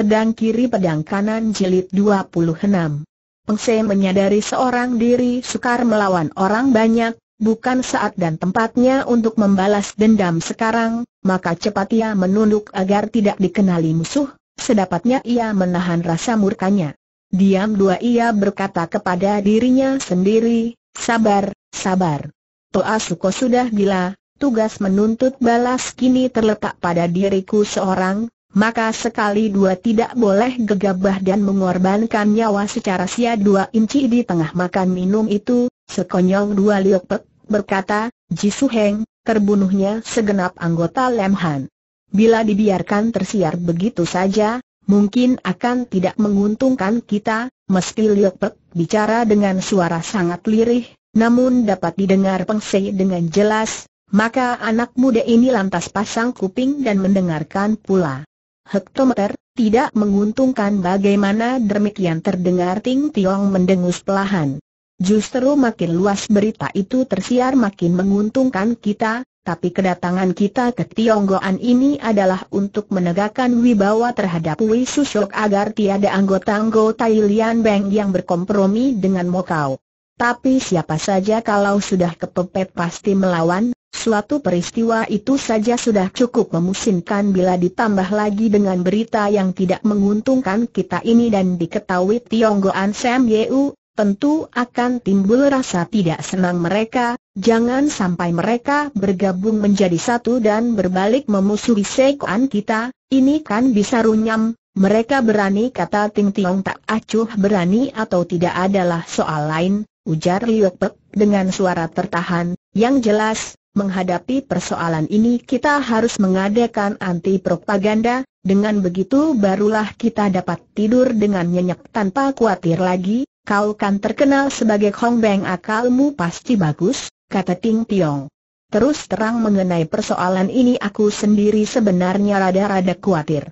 Pedang kiri pedang kanan jilid 26 Pengse menyadari seorang diri sukar melawan orang banyak, bukan saat dan tempatnya untuk membalas dendam sekarang, maka cepat ia menunduk agar tidak dikenali musuh, sedapatnya ia menahan rasa murkanya. Diam dua ia berkata kepada dirinya sendiri, sabar, sabar. Toa Suko sudah gila, tugas menuntut balas kini terletak pada diriku seorang, maka sekali dua tidak boleh gegabah dan mengorbankan nyawa secara sia dua inci di tengah makan minum itu, sekonyong dua liok berkata, Jisu Heng, terbunuhnya segenap anggota Lemhan. Bila dibiarkan tersiar begitu saja, mungkin akan tidak menguntungkan kita, meski Liok bicara dengan suara sangat lirih, namun dapat didengar pengsei dengan jelas, maka anak muda ini lantas pasang kuping dan mendengarkan pula hektometer, tidak menguntungkan bagaimana demikian terdengar Ting Tiong mendengus pelahan. Justru makin luas berita itu tersiar makin menguntungkan kita, tapi kedatangan kita ke Tionggoan ini adalah untuk menegakkan wibawa terhadap Wei Sushok agar tiada anggota-anggota Ilian Bank yang berkompromi dengan Mokau. Tapi siapa saja kalau sudah kepepet pasti melawan, Suatu peristiwa itu saja sudah cukup memusingkan bila ditambah lagi dengan berita yang tidak menguntungkan kita ini dan diketahui Tionggoan Sam Yeu, tentu akan timbul rasa tidak senang mereka, jangan sampai mereka bergabung menjadi satu dan berbalik memusuhi sekoan kita, ini kan bisa runyam, mereka berani kata Ting Tiong tak acuh berani atau tidak adalah soal lain, ujar Liu Pek dengan suara tertahan, yang jelas, menghadapi persoalan ini kita harus mengadakan anti propaganda, dengan begitu barulah kita dapat tidur dengan nyenyak tanpa khawatir lagi, kau kan terkenal sebagai Hong Beng akalmu pasti bagus, kata Ting Tiong. Terus terang mengenai persoalan ini aku sendiri sebenarnya rada-rada khawatir.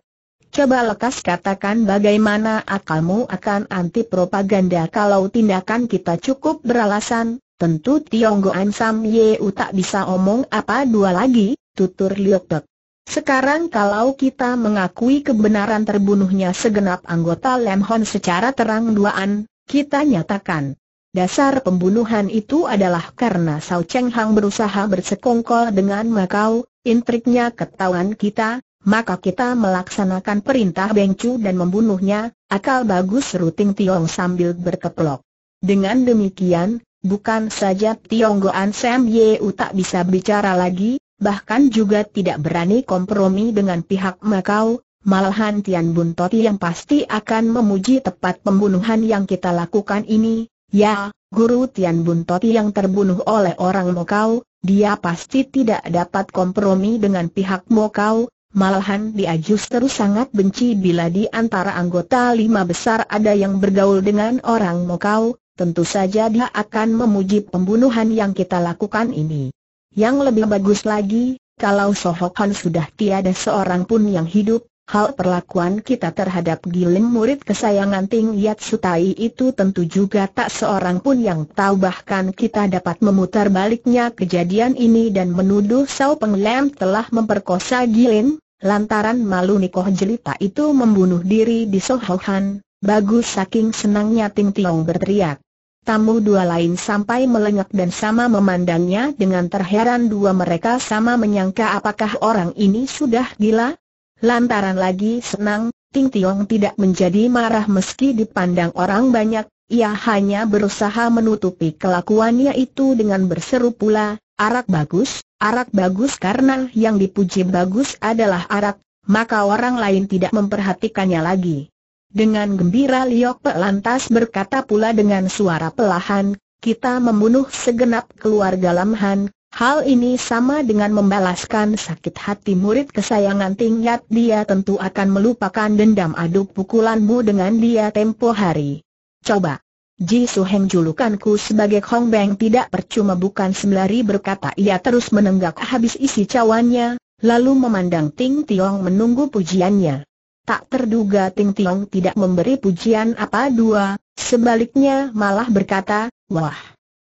Coba lekas katakan bagaimana akalmu akan anti propaganda kalau tindakan kita cukup beralasan, Tentu Tiong Goan Sam Ye U tak bisa omong apa dua lagi, tutur Liok Dok. Sekarang kalau kita mengakui kebenaran terbunuhnya segenap anggota Lem Hon secara terang-duaan, kita nyatakan. Dasar pembunuhan itu adalah karena Sao Cheng Hang berusaha bersekongkol dengan Makau, intriknya ketahuan kita, maka kita melaksanakan perintah Beng Chu dan membunuhnya, akal bagus Ruting Tiong sambil berkeplok. Dengan demikian, bukan saja Tionggoan Sam Yeu tak bisa bicara lagi, bahkan juga tidak berani kompromi dengan pihak Macau, malahan Tian Bun Toti yang pasti akan memuji tepat pembunuhan yang kita lakukan ini, ya, guru Tian Bun Toti yang terbunuh oleh orang Macau, dia pasti tidak dapat kompromi dengan pihak Macau. Malahan dia justru sangat benci bila di antara anggota lima besar ada yang bergaul dengan orang Mokau, tentu saja dia akan memuji pembunuhan yang kita lakukan ini. Yang lebih bagus lagi, kalau Sohokan sudah tiada seorang pun yang hidup, hal perlakuan kita terhadap Gilim murid kesayangan Ting Yat Sutai itu tentu juga tak seorang pun yang tahu bahkan kita dapat memutar baliknya kejadian ini dan menuduh Sao Penglem telah memperkosa Gilim, lantaran malu Nikoh Jelita itu membunuh diri di Sohokan. Bagus saking senangnya Ting Tiong berteriak. Tamu dua lain sampai melengak dan sama memandangnya dengan terheran dua mereka sama menyangka apakah orang ini sudah gila? Lantaran lagi senang, Ting Tiong tidak menjadi marah meski dipandang orang banyak, ia hanya berusaha menutupi kelakuannya itu dengan berseru pula, arak bagus, arak bagus karena yang dipuji bagus adalah arak, maka orang lain tidak memperhatikannya lagi. Dengan gembira Liok Pe lantas berkata pula dengan suara pelahan, kita membunuh segenap keluarga Lamhan, hal ini sama dengan membalaskan sakit hati murid kesayangan Tingyat dia tentu akan melupakan dendam adu pukulanmu dengan dia tempo hari. Coba. Ji Suheng julukanku sebagai Hong Beng tidak percuma bukan sembari berkata ia terus menenggak habis isi cawannya, lalu memandang Ting Tiong menunggu pujiannya. Tak terduga Ting Tiong tidak memberi pujian apa dua, sebaliknya malah berkata, Wah,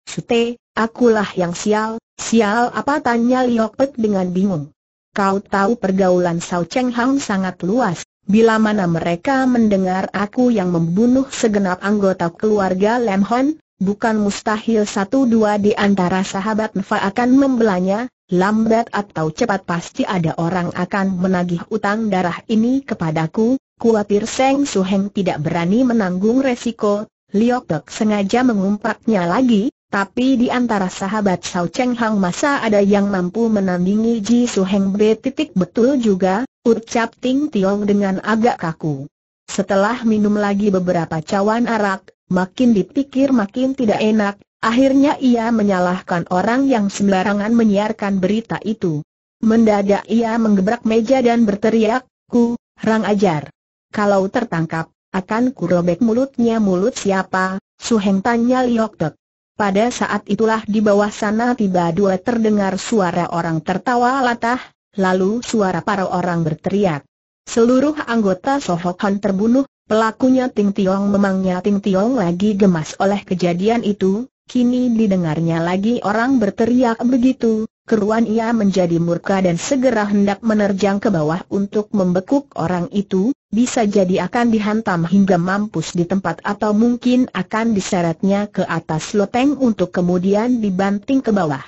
Sute, akulah yang sial, sial apa tanya Liok Pek dengan bingung. Kau tahu pergaulan Sao Cheng Hang sangat luas, bila mana mereka mendengar aku yang membunuh segenap anggota keluarga Lem Hon, bukan mustahil satu dua di antara sahabat Nfa akan membelanya, Lambat atau cepat pasti ada orang akan menagih utang darah ini kepadaku, kuatir Seng Suheng tidak berani menanggung resiko, Liok sengaja mengumpatnya lagi, tapi di antara sahabat Sao Cheng Hang masa ada yang mampu menandingi Ji Suheng B. Betul juga, ucap Ting Tiong dengan agak kaku. Setelah minum lagi beberapa cawan arak, makin dipikir makin tidak enak, Akhirnya ia menyalahkan orang yang sembarangan menyiarkan berita itu. Mendadak ia menggebrak meja dan berteriak, ku, rang ajar. Kalau tertangkap, akan kurobek mulutnya mulut siapa, Suheng tanya Liok Pada saat itulah di bawah sana tiba dua terdengar suara orang tertawa latah, lalu suara para orang berteriak. Seluruh anggota Sohokan terbunuh, pelakunya Ting Tiong memangnya Ting Tiong lagi gemas oleh kejadian itu, Kini didengarnya lagi orang berteriak begitu, keruan ia menjadi murka dan segera hendak menerjang ke bawah untuk membekuk orang itu, bisa jadi akan dihantam hingga mampus di tempat atau mungkin akan diseretnya ke atas loteng untuk kemudian dibanting ke bawah.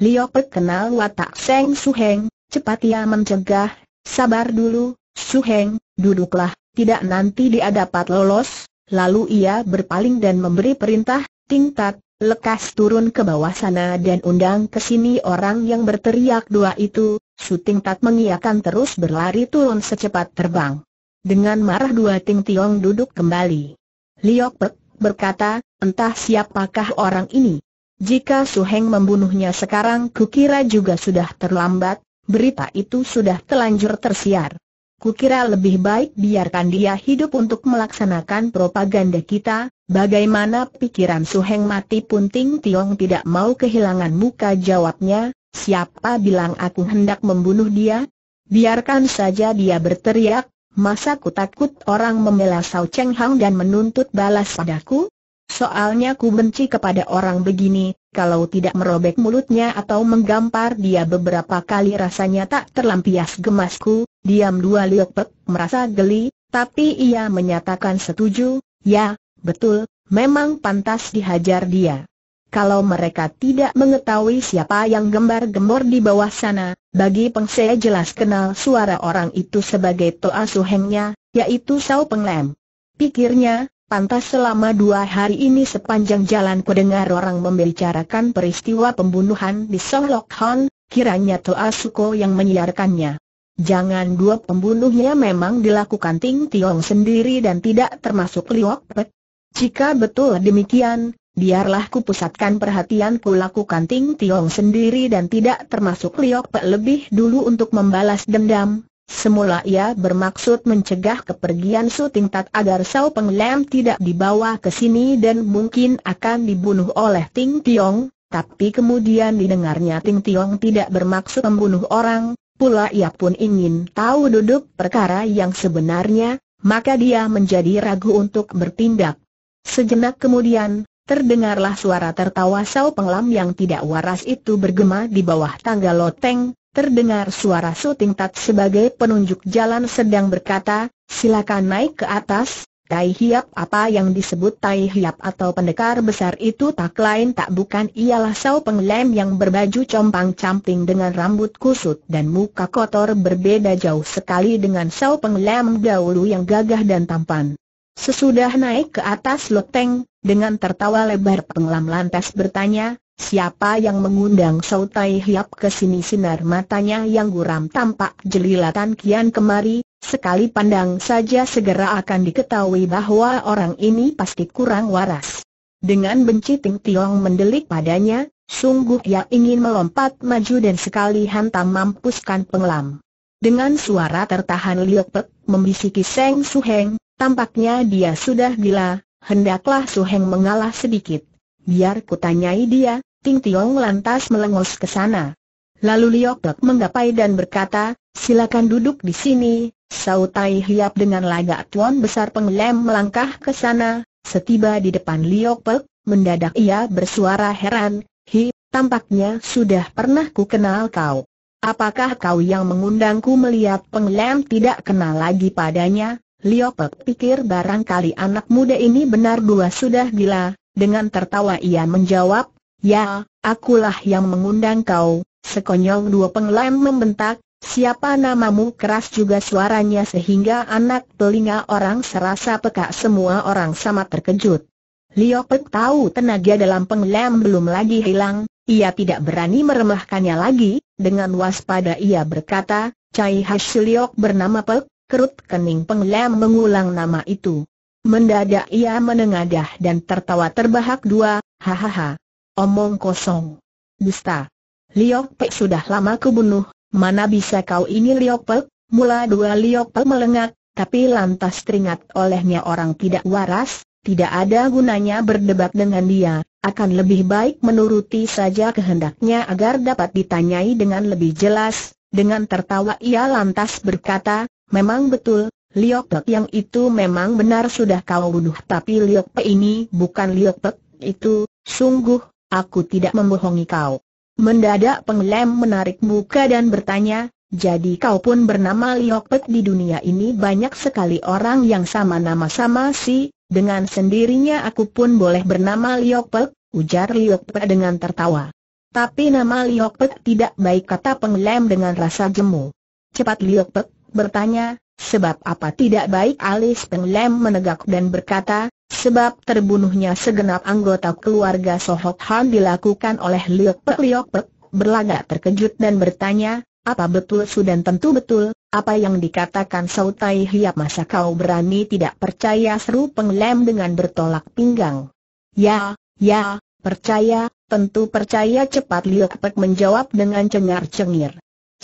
Liok kenal watak Seng Suheng, cepat ia mencegah, sabar dulu, Suheng, duduklah, tidak nanti dia dapat lolos, lalu ia berpaling dan memberi perintah, Tingtat, lekas turun ke bawah sana dan undang ke sini orang yang berteriak dua itu, Su Ting Tat mengiakan terus berlari turun secepat terbang. Dengan marah dua Ting Tiong duduk kembali. Liok Pek berkata, entah siapakah orang ini. Jika Su Heng membunuhnya sekarang kukira juga sudah terlambat, berita itu sudah telanjur tersiar. Kukira lebih baik biarkan dia hidup untuk melaksanakan propaganda kita, bagaimana pikiran Su Heng mati punting Tiong tidak mau kehilangan muka jawabnya, siapa bilang aku hendak membunuh dia? Biarkan saja dia berteriak, masa ku takut orang membela Sao Cheng Hang dan menuntut balas padaku? Soalnya ku benci kepada orang begini, kalau tidak merobek mulutnya atau menggampar dia beberapa kali rasanya tak terlampias gemasku, Diam dua Liok Pek merasa geli, tapi ia menyatakan setuju, ya, betul, memang pantas dihajar dia. Kalau mereka tidak mengetahui siapa yang gembar-gembor di bawah sana, bagi Peng jelas kenal suara orang itu sebagai Toa Suhengnya, yaitu Sao Penglem. Pikirnya, pantas selama dua hari ini sepanjang jalan dengar orang membicarakan peristiwa pembunuhan di Solok Hon, kiranya Toa Suko yang menyiarkannya. Jangan dua pembunuhnya memang dilakukan Ting Tiong sendiri dan tidak termasuk Liok Pek. Jika betul demikian, biarlah kupusatkan perhatianku lakukan Ting Tiong sendiri dan tidak termasuk Liok Pek lebih dulu untuk membalas dendam. Semula ia bermaksud mencegah kepergian Su Ting Tat agar Sao Peng Lam tidak dibawa ke sini dan mungkin akan dibunuh oleh Ting Tiong, tapi kemudian didengarnya Ting Tiong tidak bermaksud membunuh orang, pula ia pun ingin tahu duduk perkara yang sebenarnya, maka dia menjadi ragu untuk bertindak. Sejenak kemudian, terdengarlah suara tertawa Sao Penglam yang tidak waras itu bergema di bawah tangga loteng, terdengar suara Suting Tat sebagai penunjuk jalan sedang berkata, silakan naik ke atas, Tai Hiap apa yang disebut Tai Hiap atau pendekar besar itu tak lain tak bukan ialah Sao Penglem yang berbaju compang-camping dengan rambut kusut dan muka kotor berbeda jauh sekali dengan Sao Penglem dahulu yang gagah dan tampan. Sesudah naik ke atas loteng, dengan tertawa lebar pengelam lantas bertanya, Siapa yang mengundang Sautai Hiap ke sini sinar matanya yang guram tampak jelilatan kian kemari, Sekali pandang saja segera akan diketahui bahwa orang ini pasti kurang waras. Dengan benci Ting Tiong mendelik padanya, sungguh ia ingin melompat maju dan sekali hantam mampuskan pengelam. Dengan suara tertahan liuk Pek membisiki Seng Suheng, tampaknya dia sudah gila, hendaklah Suheng mengalah sedikit. Biar kutanyai dia, Ting Tiong lantas melengos ke sana. Lalu Liok Pek menggapai dan berkata, silakan duduk di sini, Sautai Hiap dengan lagak tuan besar penglem melangkah ke sana, setiba di depan Liok Pek, mendadak ia bersuara heran, Hi, tampaknya sudah pernah ku kenal kau. Apakah kau yang mengundangku melihat penglem tidak kenal lagi padanya? Pek pikir barangkali anak muda ini benar dua sudah gila, dengan tertawa ia menjawab, Ya, akulah yang mengundang kau, sekonyong dua penglem membentak, Siapa namamu keras juga suaranya sehingga anak telinga orang serasa peka semua orang sama terkejut. Pei tahu tenaga dalam penglem belum lagi hilang, ia tidak berani meremehkannya lagi, dengan waspada ia berkata, Cai Liok bernama Pek, kerut kening penglem mengulang nama itu. Mendadak ia menengadah dan tertawa terbahak dua, hahaha. Omong kosong. Dusta. Liok Pek sudah lama kubunuh, Mana bisa kau ini Liok Mula dua Liok melengak, tapi lantas teringat olehnya orang tidak waras, tidak ada gunanya berdebat dengan dia, akan lebih baik menuruti saja kehendaknya agar dapat ditanyai dengan lebih jelas. Dengan tertawa ia lantas berkata, memang betul, Liok yang itu memang benar sudah kau bunuh tapi Liok ini bukan Liok itu, sungguh, aku tidak membohongi kau. Mendadak penglem menarik muka dan bertanya, jadi kau pun bernama Liok di dunia ini banyak sekali orang yang sama nama sama si, dengan sendirinya aku pun boleh bernama Liok ujar Liok dengan tertawa. Tapi nama Liok tidak baik kata penglem dengan rasa jemu. Cepat Liok bertanya, Sebab apa tidak baik alis penglem menegak dan berkata, sebab terbunuhnya segenap anggota keluarga Sohok Han dilakukan oleh Liok Pek Liok Pek, berlagak terkejut dan bertanya, apa betul sudah tentu betul, apa yang dikatakan Sautai Hiap masa kau berani tidak percaya seru penglem dengan bertolak pinggang. Ya, ya, percaya, tentu percaya cepat Liok Pek menjawab dengan cengar-cengir.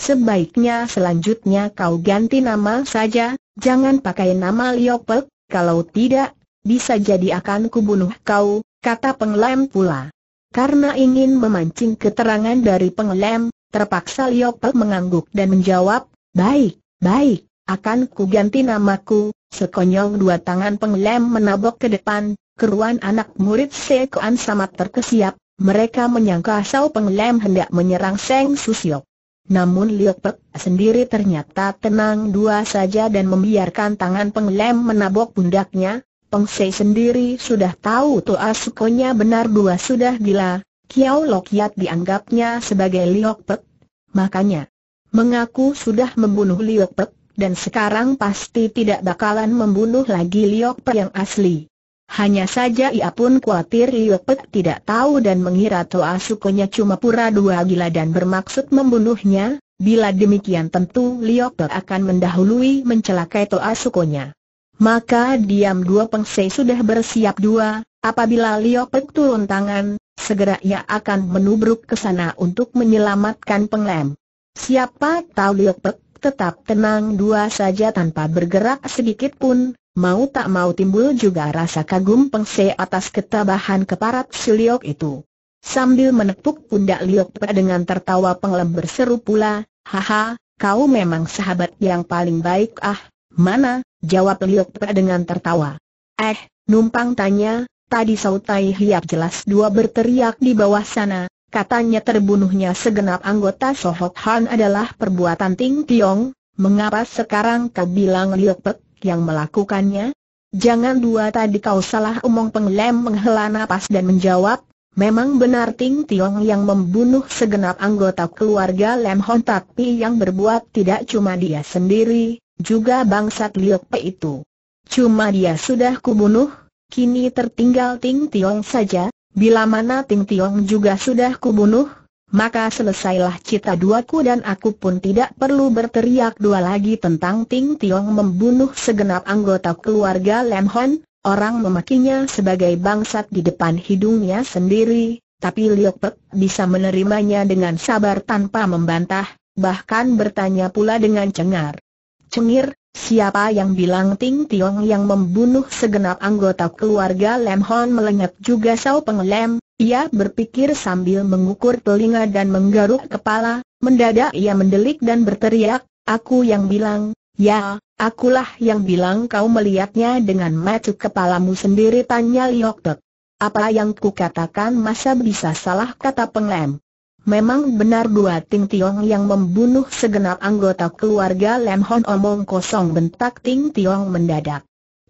Sebaiknya selanjutnya kau ganti nama saja, jangan pakai nama Liopek, kalau tidak, bisa jadi akan kubunuh kau, kata penglem pula. Karena ingin memancing keterangan dari penglem, terpaksa Liopek mengangguk dan menjawab, baik, baik, akan kuganti namaku, sekonyol dua tangan penglem menabok ke depan, keruan anak murid Sekoan sangat terkesiap, mereka menyangka Sao Penglem hendak menyerang Seng Susiok. Namun Liok Pek sendiri ternyata tenang dua saja dan membiarkan tangan penglem menabok pundaknya. Peng Sei sendiri sudah tahu Toa Sukonya benar dua sudah gila. Kiao Lokiat dianggapnya sebagai Liok Pek. Makanya, mengaku sudah membunuh Liok Pek, dan sekarang pasti tidak bakalan membunuh lagi Liok Pek yang asli. Hanya saja ia pun khawatir Yopet tidak tahu dan mengira Toa Sukonya cuma pura dua gila dan bermaksud membunuhnya, bila demikian tentu Liopet akan mendahului mencelakai Toa Sukonya. Maka diam dua pengsei sudah bersiap dua, apabila Liopet turun tangan, segera ia akan menubruk ke sana untuk menyelamatkan penglem. Siapa tahu Liopet tetap tenang dua saja tanpa bergerak sedikit pun, mau tak mau timbul juga rasa kagum pengse atas ketabahan keparat si Liok itu. Sambil menepuk pundak Liok Pe dengan tertawa penglem berseru pula, Haha, kau memang sahabat yang paling baik ah, mana? Jawab Liok Pe dengan tertawa. Eh, numpang tanya, tadi Sautai Hiap jelas dua berteriak di bawah sana, katanya terbunuhnya segenap anggota Sohok Han adalah perbuatan Ting Tiong, mengapa sekarang kau bilang Liok Pek? yang melakukannya? Jangan dua tadi kau salah omong penglem menghela nafas dan menjawab, memang benar Ting Tiong yang membunuh segenap anggota keluarga Lem Hon tapi yang berbuat tidak cuma dia sendiri, juga bangsat Liok Pe itu. Cuma dia sudah kubunuh, kini tertinggal Ting Tiong saja, bila mana Ting Tiong juga sudah kubunuh, maka selesailah cita duaku dan aku pun tidak perlu berteriak dua lagi tentang Ting Tiong membunuh segenap anggota keluarga Lam Hon, orang memakinya sebagai bangsat di depan hidungnya sendiri, tapi Liok Pek bisa menerimanya dengan sabar tanpa membantah, bahkan bertanya pula dengan cengar. Cengir, siapa yang bilang Ting Tiong yang membunuh segenap anggota keluarga Lam Hon melenyap juga Sao Penglem, ia berpikir sambil mengukur telinga dan menggaruk kepala, mendadak ia mendelik dan berteriak, Aku yang bilang, ya, akulah yang bilang kau melihatnya dengan macu kepalamu sendiri tanya Liok Apa yang katakan masa bisa salah kata penglem. Memang benar dua Ting Tiong yang membunuh segenap anggota keluarga Lem Hon omong kosong bentak Ting Tiong mendadak.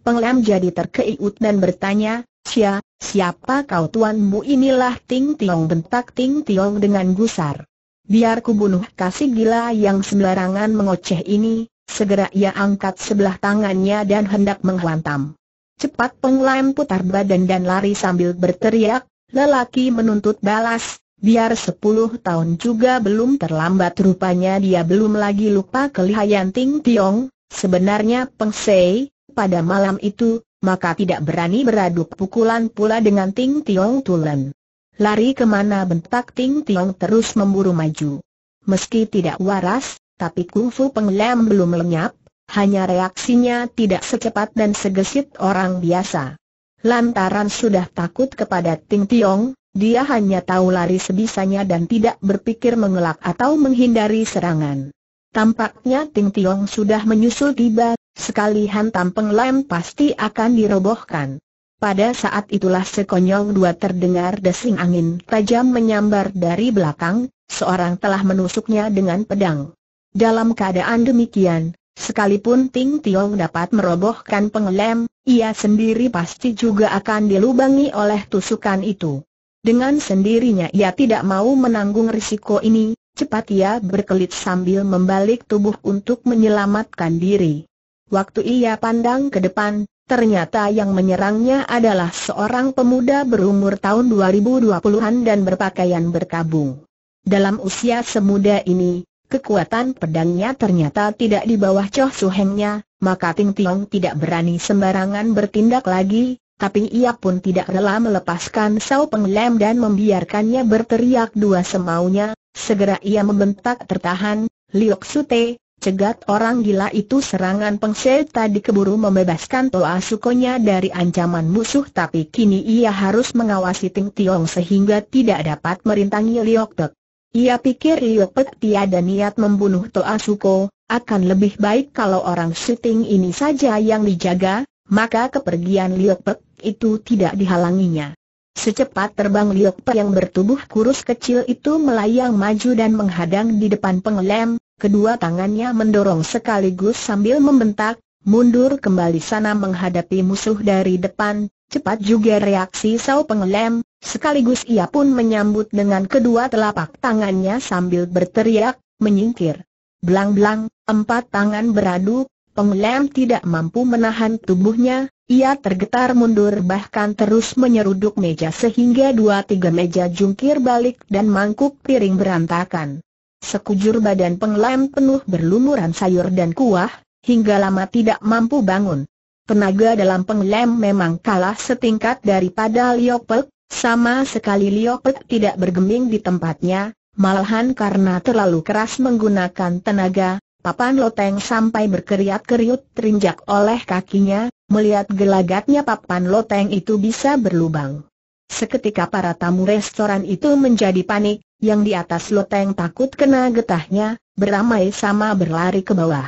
Penglem jadi terkeiut dan bertanya, Cia, siapa kau tuanmu inilah Ting Tiong bentak Ting Tiong dengan gusar. Biar ku bunuh kasih gila yang sembarangan mengoceh ini, segera ia angkat sebelah tangannya dan hendak menghantam. Cepat penglaim putar badan dan lari sambil berteriak, lelaki menuntut balas, biar sepuluh tahun juga belum terlambat rupanya dia belum lagi lupa kelihayan Ting Tiong, sebenarnya Peng Sei, pada malam itu, maka tidak berani beradu pukulan pula dengan Ting Tiong Tulen. Lari kemana bentak Ting Tiong terus memburu maju. Meski tidak waras, tapi kungfu penglem belum lenyap, hanya reaksinya tidak secepat dan segesit orang biasa. Lantaran sudah takut kepada Ting Tiong, dia hanya tahu lari sebisanya dan tidak berpikir mengelak atau menghindari serangan. Tampaknya Ting Tiong sudah menyusul tiba Sekali hantam penglem pasti akan dirobohkan. Pada saat itulah sekonyong dua terdengar desing angin tajam menyambar dari belakang, seorang telah menusuknya dengan pedang. Dalam keadaan demikian, sekalipun Ting Tiong dapat merobohkan penglem, ia sendiri pasti juga akan dilubangi oleh tusukan itu. Dengan sendirinya ia tidak mau menanggung risiko ini, cepat ia berkelit sambil membalik tubuh untuk menyelamatkan diri. Waktu ia pandang ke depan, ternyata yang menyerangnya adalah seorang pemuda berumur tahun 2020-an dan berpakaian berkabung. Dalam usia semuda ini, kekuatan pedangnya ternyata tidak di bawah Choh Suhengnya, maka Ting Tiong tidak berani sembarangan bertindak lagi, tapi ia pun tidak rela melepaskan Sao Penglem dan membiarkannya berteriak dua semaunya, segera ia membentak tertahan, Liok Sute, Cegat orang gila itu serangan pengse tadi keburu membebaskan Toa Sukonya dari ancaman musuh tapi kini ia harus mengawasi Ting Tiong sehingga tidak dapat merintangi Liok Ia pikir Liok tiada niat membunuh Toa Suko, akan lebih baik kalau orang syuting ini saja yang dijaga, maka kepergian Liok itu tidak dihalanginya. Secepat terbang Liok yang bertubuh kurus kecil itu melayang maju dan menghadang di depan pengelem, kedua tangannya mendorong sekaligus sambil membentak, mundur kembali sana menghadapi musuh dari depan, cepat juga reaksi Sao Pengelem, sekaligus ia pun menyambut dengan kedua telapak tangannya sambil berteriak, menyingkir. Belang-belang, empat tangan beradu, Pengelem tidak mampu menahan tubuhnya, ia tergetar mundur bahkan terus menyeruduk meja sehingga dua tiga meja jungkir balik dan mangkuk piring berantakan. Sekujur badan penglem penuh berlumuran sayur dan kuah, hingga lama tidak mampu bangun. Tenaga dalam penglem memang kalah setingkat daripada Liopek, sama sekali Liopek tidak bergeming di tempatnya, malahan karena terlalu keras menggunakan tenaga, papan loteng sampai berkeriat-keriut terinjak oleh kakinya, melihat gelagatnya papan loteng itu bisa berlubang. Seketika para tamu restoran itu menjadi panik, yang di atas loteng takut kena getahnya, beramai sama berlari ke bawah.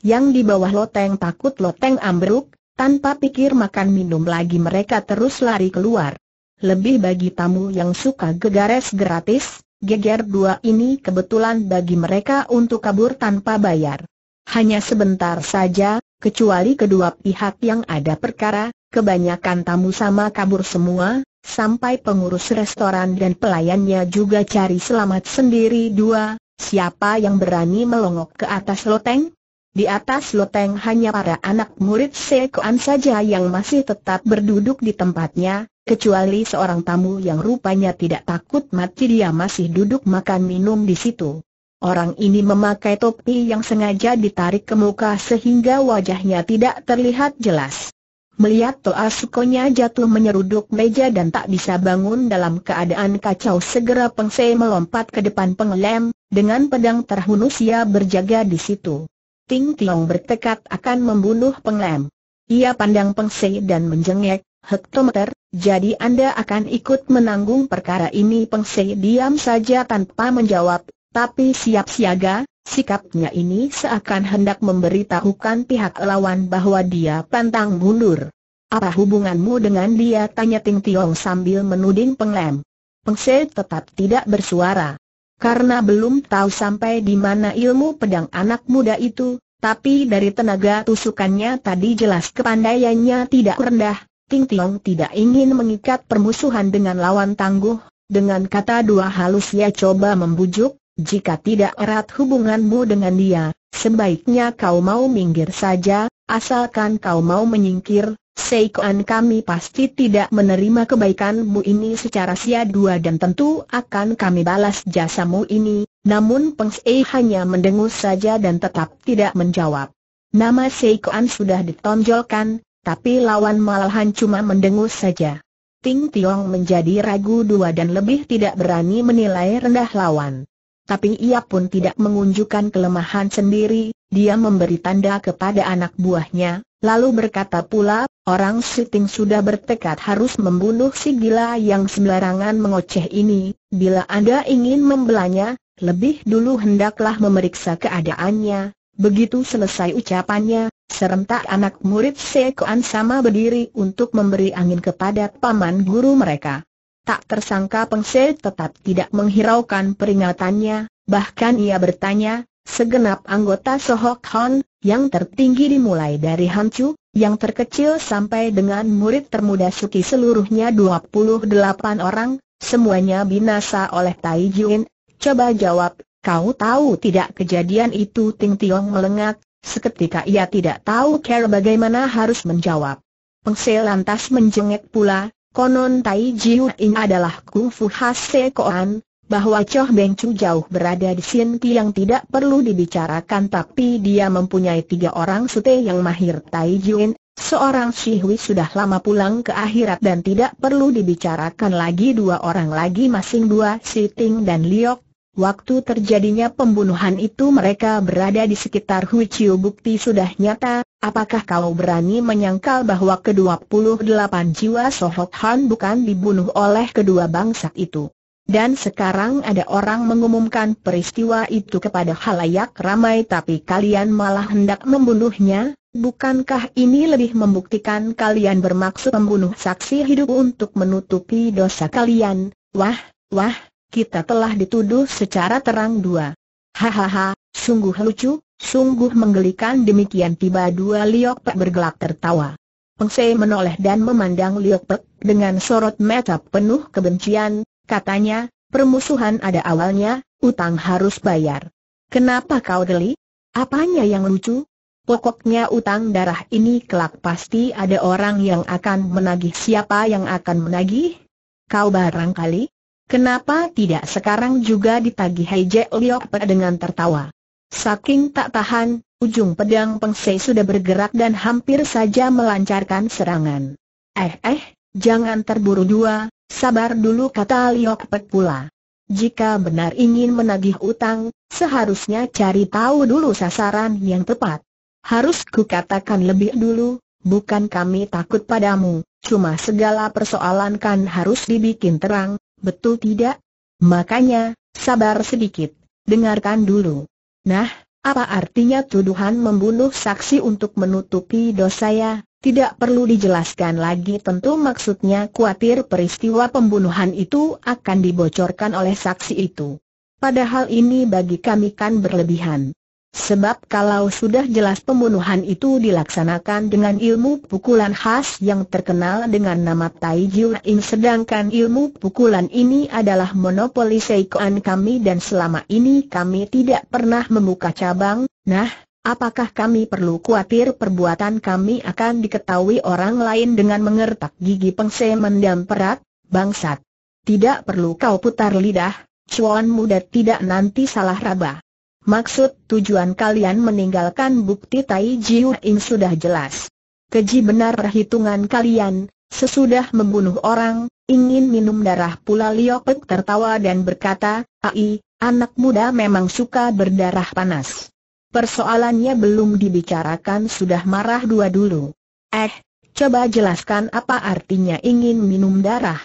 Yang di bawah loteng takut loteng ambruk, tanpa pikir makan minum lagi mereka terus lari keluar. Lebih bagi tamu yang suka gegares gratis, geger dua ini kebetulan bagi mereka untuk kabur tanpa bayar. Hanya sebentar saja, kecuali kedua pihak yang ada perkara, kebanyakan tamu sama kabur semua, sampai pengurus restoran dan pelayannya juga cari selamat sendiri dua, siapa yang berani melongok ke atas loteng? Di atas loteng hanya para anak murid Sekoan saja yang masih tetap berduduk di tempatnya, kecuali seorang tamu yang rupanya tidak takut mati dia masih duduk makan minum di situ. Orang ini memakai topi yang sengaja ditarik ke muka sehingga wajahnya tidak terlihat jelas. Melihat Sukonya jatuh menyeruduk meja dan tak bisa bangun dalam keadaan kacau segera Peng Sei melompat ke depan pengelem, dengan pedang terhunus ia berjaga di situ. Ting Tiong bertekad akan membunuh pengelem. Ia pandang Peng Sei dan menjengek, hektometer, jadi Anda akan ikut menanggung perkara ini Peng Sei diam saja tanpa menjawab, tapi siap siaga, Sikapnya ini seakan hendak memberitahukan pihak lawan bahwa dia pantang mundur. Apa hubunganmu dengan dia? Tanya Ting Tiong sambil menuding penglem. Pengse tetap tidak bersuara. Karena belum tahu sampai di mana ilmu pedang anak muda itu, tapi dari tenaga tusukannya tadi jelas kepandaiannya tidak rendah, Ting Tiong tidak ingin mengikat permusuhan dengan lawan tangguh, dengan kata dua halus ia coba membujuk, jika tidak erat hubunganmu dengan dia, sebaiknya kau mau minggir saja, asalkan kau mau menyingkir, Seikoan kami pasti tidak menerima kebaikanmu ini secara sia-dua dan tentu akan kami balas jasamu ini, namun Peng Sei hanya mendengus saja dan tetap tidak menjawab. Nama Seikoan sudah ditonjolkan, tapi lawan malahan cuma mendengus saja. Ting Tiong menjadi ragu dua dan lebih tidak berani menilai rendah lawan tapi ia pun tidak mengunjukkan kelemahan sendiri, dia memberi tanda kepada anak buahnya, lalu berkata pula, orang syuting sudah bertekad harus membunuh si gila yang sembarangan mengoceh ini, bila Anda ingin membelanya, lebih dulu hendaklah memeriksa keadaannya, begitu selesai ucapannya, serentak anak murid Sekoan sama berdiri untuk memberi angin kepada paman guru mereka. Tak tersangka Pengse tetap tidak menghiraukan peringatannya, bahkan ia bertanya, segenap anggota Sohok Hon, yang tertinggi dimulai dari Hancu, yang terkecil sampai dengan murid termuda Suki seluruhnya 28 orang, semuanya binasa oleh Tai Jun. coba jawab, kau tahu tidak kejadian itu Ting Tiong melengak, seketika ia tidak tahu cara bagaimana harus menjawab. Pengse lantas menjengek pula, Konon Tai Jiu In adalah kungfu khas Sekoan, bahwa Choh Beng Chu jauh berada di sini yang tidak perlu dibicarakan tapi dia mempunyai tiga orang sute yang mahir Tai Jiu Seorang Shihui sudah lama pulang ke akhirat dan tidak perlu dibicarakan lagi dua orang lagi masing dua Ting dan Liok. Waktu terjadinya pembunuhan itu mereka berada di sekitar Hui Chiu bukti sudah nyata, Apakah kau berani menyangkal bahwa ke-28 jiwa Sohok Han bukan dibunuh oleh kedua bangsa itu? Dan sekarang ada orang mengumumkan peristiwa itu kepada halayak ramai tapi kalian malah hendak membunuhnya, bukankah ini lebih membuktikan kalian bermaksud membunuh saksi hidup untuk menutupi dosa kalian? Wah, wah, kita telah dituduh secara terang dua. Hahaha, sungguh lucu, Sungguh menggelikan demikian tiba dua Liok Pek bergelak tertawa. Pengse menoleh dan memandang Liok Pek dengan sorot mata penuh kebencian, katanya, permusuhan ada awalnya, utang harus bayar. Kenapa kau geli? Apanya yang lucu? Pokoknya utang darah ini kelak pasti ada orang yang akan menagih Siapa yang akan menagih? Kau barangkali? Kenapa tidak sekarang juga ditagih Hai Jek Liok dengan tertawa? Saking tak tahan, ujung pedang Pengsei sudah bergerak dan hampir saja melancarkan serangan. Eh eh, jangan terburu dua, sabar dulu kata Liok Pek pula. Jika benar ingin menagih utang, seharusnya cari tahu dulu sasaran yang tepat. Harus kukatakan lebih dulu, bukan kami takut padamu, cuma segala persoalan kan harus dibikin terang, betul tidak? Makanya, sabar sedikit, dengarkan dulu. Nah, apa artinya tuduhan membunuh saksi untuk menutupi dosa ya? Tidak perlu dijelaskan lagi tentu maksudnya khawatir peristiwa pembunuhan itu akan dibocorkan oleh saksi itu. Padahal ini bagi kami kan berlebihan. Sebab kalau sudah jelas pembunuhan itu dilaksanakan dengan ilmu pukulan khas yang terkenal dengan nama Tai Jiu sedangkan ilmu pukulan ini adalah monopoli Seikoan kami dan selama ini kami tidak pernah membuka cabang, nah, apakah kami perlu khawatir perbuatan kami akan diketahui orang lain dengan mengertak gigi pengse mendam perak, bangsat. Tidak perlu kau putar lidah, cuan muda tidak nanti salah rabah. Maksud tujuan kalian meninggalkan bukti Tai Jiu Im sudah jelas. Keji benar perhitungan kalian, sesudah membunuh orang, ingin minum darah pula Liok tertawa dan berkata, Ai, anak muda memang suka berdarah panas. Persoalannya belum dibicarakan sudah marah dua dulu. Eh, coba jelaskan apa artinya ingin minum darah.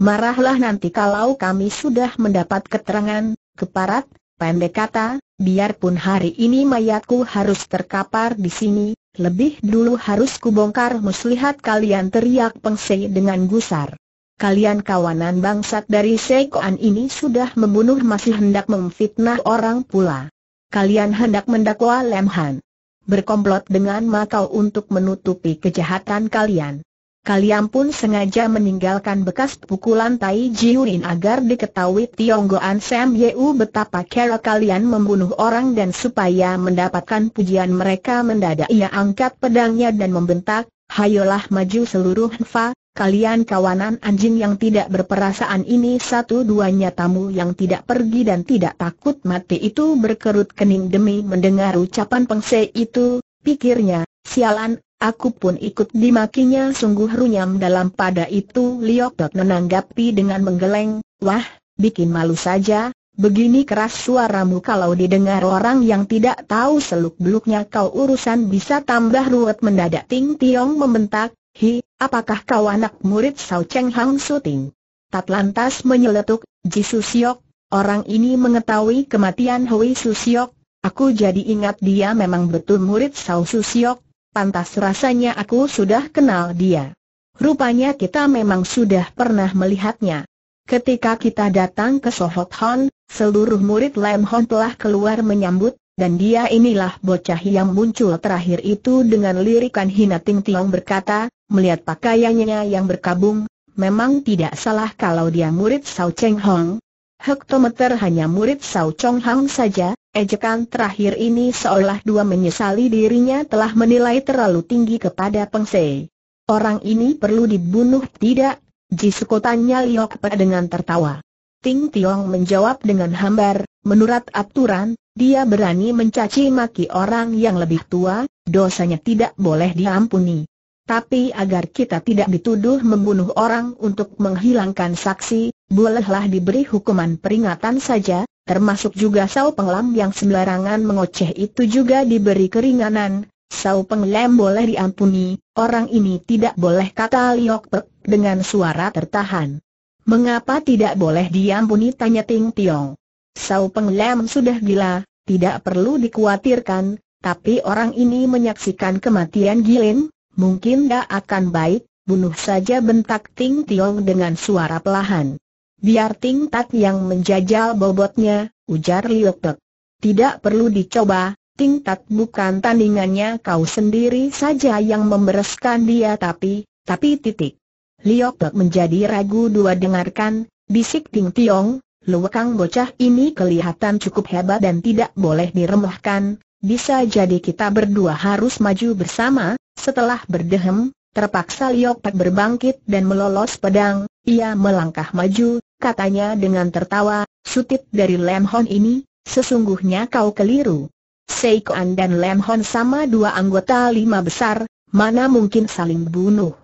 Marahlah nanti kalau kami sudah mendapat keterangan, keparat, Pendek kata, biarpun hari ini mayatku harus terkapar di sini, lebih dulu harus kubongkar muslihat kalian teriak Pengsei dengan gusar. Kalian kawanan bangsat dari Sekoan ini sudah membunuh masih hendak memfitnah orang pula. Kalian hendak mendakwa Lemhan. Berkomplot dengan Makau untuk menutupi kejahatan kalian. Kalian pun sengaja meninggalkan bekas pukulan Tai Jiurin agar diketahui Tionggoan Sam Yeu betapa cara kalian membunuh orang dan supaya mendapatkan pujian mereka mendadak ia angkat pedangnya dan membentak, Hayolah maju seluruh Hva, kalian kawanan anjing yang tidak berperasaan ini satu-duanya tamu yang tidak pergi dan tidak takut mati itu berkerut kening demi mendengar ucapan pengse itu, pikirnya, sialan Aku pun ikut dimakinya sungguh runyam dalam pada itu Liok Tok menanggapi dengan menggeleng, wah, bikin malu saja, begini keras suaramu kalau didengar orang yang tidak tahu seluk-beluknya kau urusan bisa tambah ruwet mendadak Ting Tiong membentak, hi, apakah kau anak murid Sao Cheng Hang Suting? Tak lantas menyeletuk, Jisu Siok, orang ini mengetahui kematian Hui Su Siok, aku jadi ingat dia memang betul murid Sao Siok, Pantas rasanya aku sudah kenal dia. Rupanya kita memang sudah pernah melihatnya. Ketika kita datang ke Sohot Hon, seluruh murid Lam Hon telah keluar menyambut, dan dia inilah bocah yang muncul terakhir itu dengan lirikan hina Ting Tiong berkata, melihat pakaiannya yang berkabung, memang tidak salah kalau dia murid Sao Cheng Hong. Hektometer hanya murid Sao Chong Hong saja, Ejekan terakhir ini seolah dua menyesali dirinya telah menilai terlalu tinggi kepada Peng Se. Orang ini perlu dibunuh tidak? Jisuko tanya Liok Pe dengan tertawa. Ting Tiong menjawab dengan hambar, menurut aturan, dia berani mencaci maki orang yang lebih tua, dosanya tidak boleh diampuni. Tapi agar kita tidak dituduh membunuh orang untuk menghilangkan saksi, bolehlah diberi hukuman peringatan saja, termasuk juga Sao Penglam yang sembarangan mengoceh itu juga diberi keringanan. Sao Penglam boleh diampuni, orang ini tidak boleh kata Liok Pek dengan suara tertahan. Mengapa tidak boleh diampuni tanya Ting Tiong. Sao Penglam sudah gila, tidak perlu dikhawatirkan, tapi orang ini menyaksikan kematian Gilin, mungkin tidak akan baik, bunuh saja bentak Ting Tiong dengan suara pelahan. Biar Ting Tat yang menjajal bobotnya, ujar Liu tek. Tidak perlu dicoba, Ting Tat bukan tandingannya kau sendiri saja yang membereskan dia tapi, tapi titik. Liu tek menjadi ragu dua dengarkan, bisik Ting Tiong, luwakang bocah ini kelihatan cukup hebat dan tidak boleh diremehkan, bisa jadi kita berdua harus maju bersama, setelah berdehem, terpaksa liok Pek berbangkit dan melolos pedang, ia melangkah maju, katanya dengan tertawa, sutit dari Lam Hon ini, sesungguhnya kau keliru. Seikoan dan Lam Hon sama dua anggota lima besar, mana mungkin saling bunuh.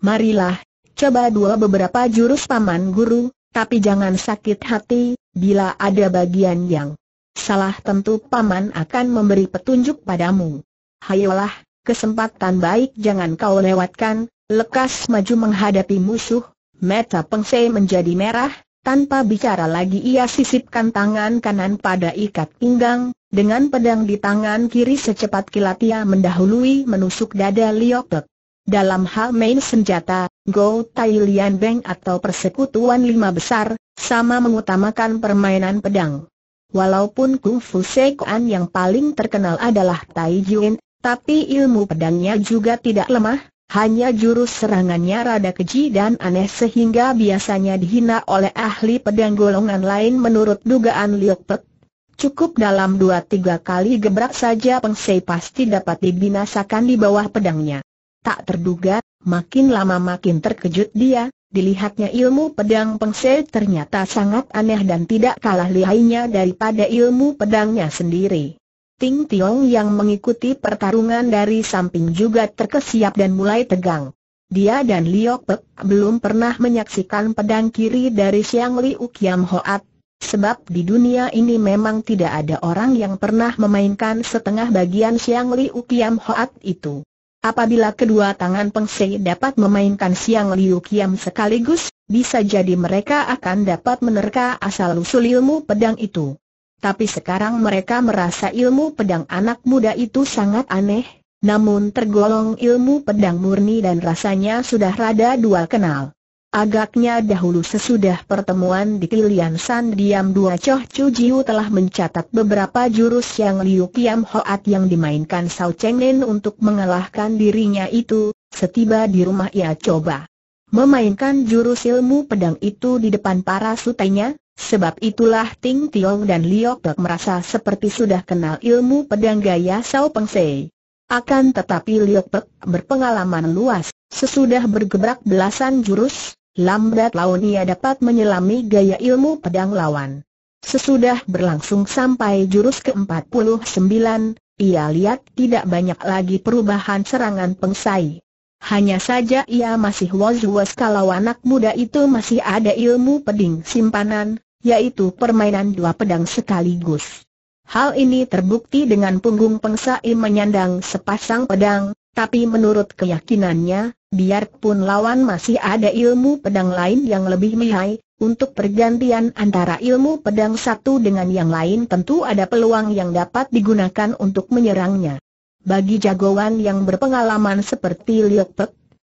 Marilah, coba dua beberapa jurus paman guru, tapi jangan sakit hati, bila ada bagian yang salah tentu paman akan memberi petunjuk padamu. Hayolah, kesempatan baik jangan kau lewatkan, lekas maju menghadapi musuh, Meta Peng Fei menjadi merah, tanpa bicara lagi ia sisipkan tangan kanan pada ikat pinggang, dengan pedang di tangan kiri secepat kilat ia mendahului menusuk dada Liopek. Dalam hal main senjata, Go Tai Lian Beng atau persekutuan lima besar, sama mengutamakan permainan pedang. Walaupun Kung Fu Sekoan yang paling terkenal adalah Tai Juin, tapi ilmu pedangnya juga tidak lemah, hanya jurus serangannya rada keji dan aneh sehingga biasanya dihina oleh ahli pedang golongan lain menurut dugaan Liu Pek. Cukup dalam dua tiga kali gebrak saja Sei pasti dapat dibinasakan di bawah pedangnya. Tak terduga, makin lama makin terkejut dia, dilihatnya ilmu pedang Sei ternyata sangat aneh dan tidak kalah lihainya daripada ilmu pedangnya sendiri. Ting Tiong yang mengikuti pertarungan dari samping juga terkesiap dan mulai tegang. Dia dan Liok Pek belum pernah menyaksikan pedang kiri dari Siang Liu Kiam Hoat, sebab di dunia ini memang tidak ada orang yang pernah memainkan setengah bagian Siang Liu Kiam Hoat itu. Apabila kedua tangan Peng Sei dapat memainkan Siang Liu Kiam sekaligus, bisa jadi mereka akan dapat menerka asal-usul ilmu pedang itu tapi sekarang mereka merasa ilmu pedang anak muda itu sangat aneh, namun tergolong ilmu pedang murni dan rasanya sudah rada dua kenal. Agaknya dahulu sesudah pertemuan di Kilian San Diam Dua Choh Chu Jiu telah mencatat beberapa jurus yang Liu Kiam Hoat yang dimainkan Sao Cheng Nen untuk mengalahkan dirinya itu, setiba di rumah ia coba memainkan jurus ilmu pedang itu di depan para sutenya, Sebab itulah Ting Tiong dan Liok Tok merasa seperti sudah kenal ilmu pedang gaya Sao Peng Sei. Akan tetapi Liok Tok berpengalaman luas, sesudah bergebrak belasan jurus, lambat laun ia dapat menyelami gaya ilmu pedang lawan. Sesudah berlangsung sampai jurus ke-49, ia lihat tidak banyak lagi perubahan serangan pengsai. Hanya saja ia masih was-was kalau anak muda itu masih ada ilmu peding simpanan, yaitu permainan dua pedang sekaligus. Hal ini terbukti dengan punggung Pengsai menyandang sepasang pedang, tapi menurut keyakinannya, biarpun lawan masih ada ilmu pedang lain yang lebih mihai, untuk pergantian antara ilmu pedang satu dengan yang lain tentu ada peluang yang dapat digunakan untuk menyerangnya. Bagi jagoan yang berpengalaman seperti Liok Pek,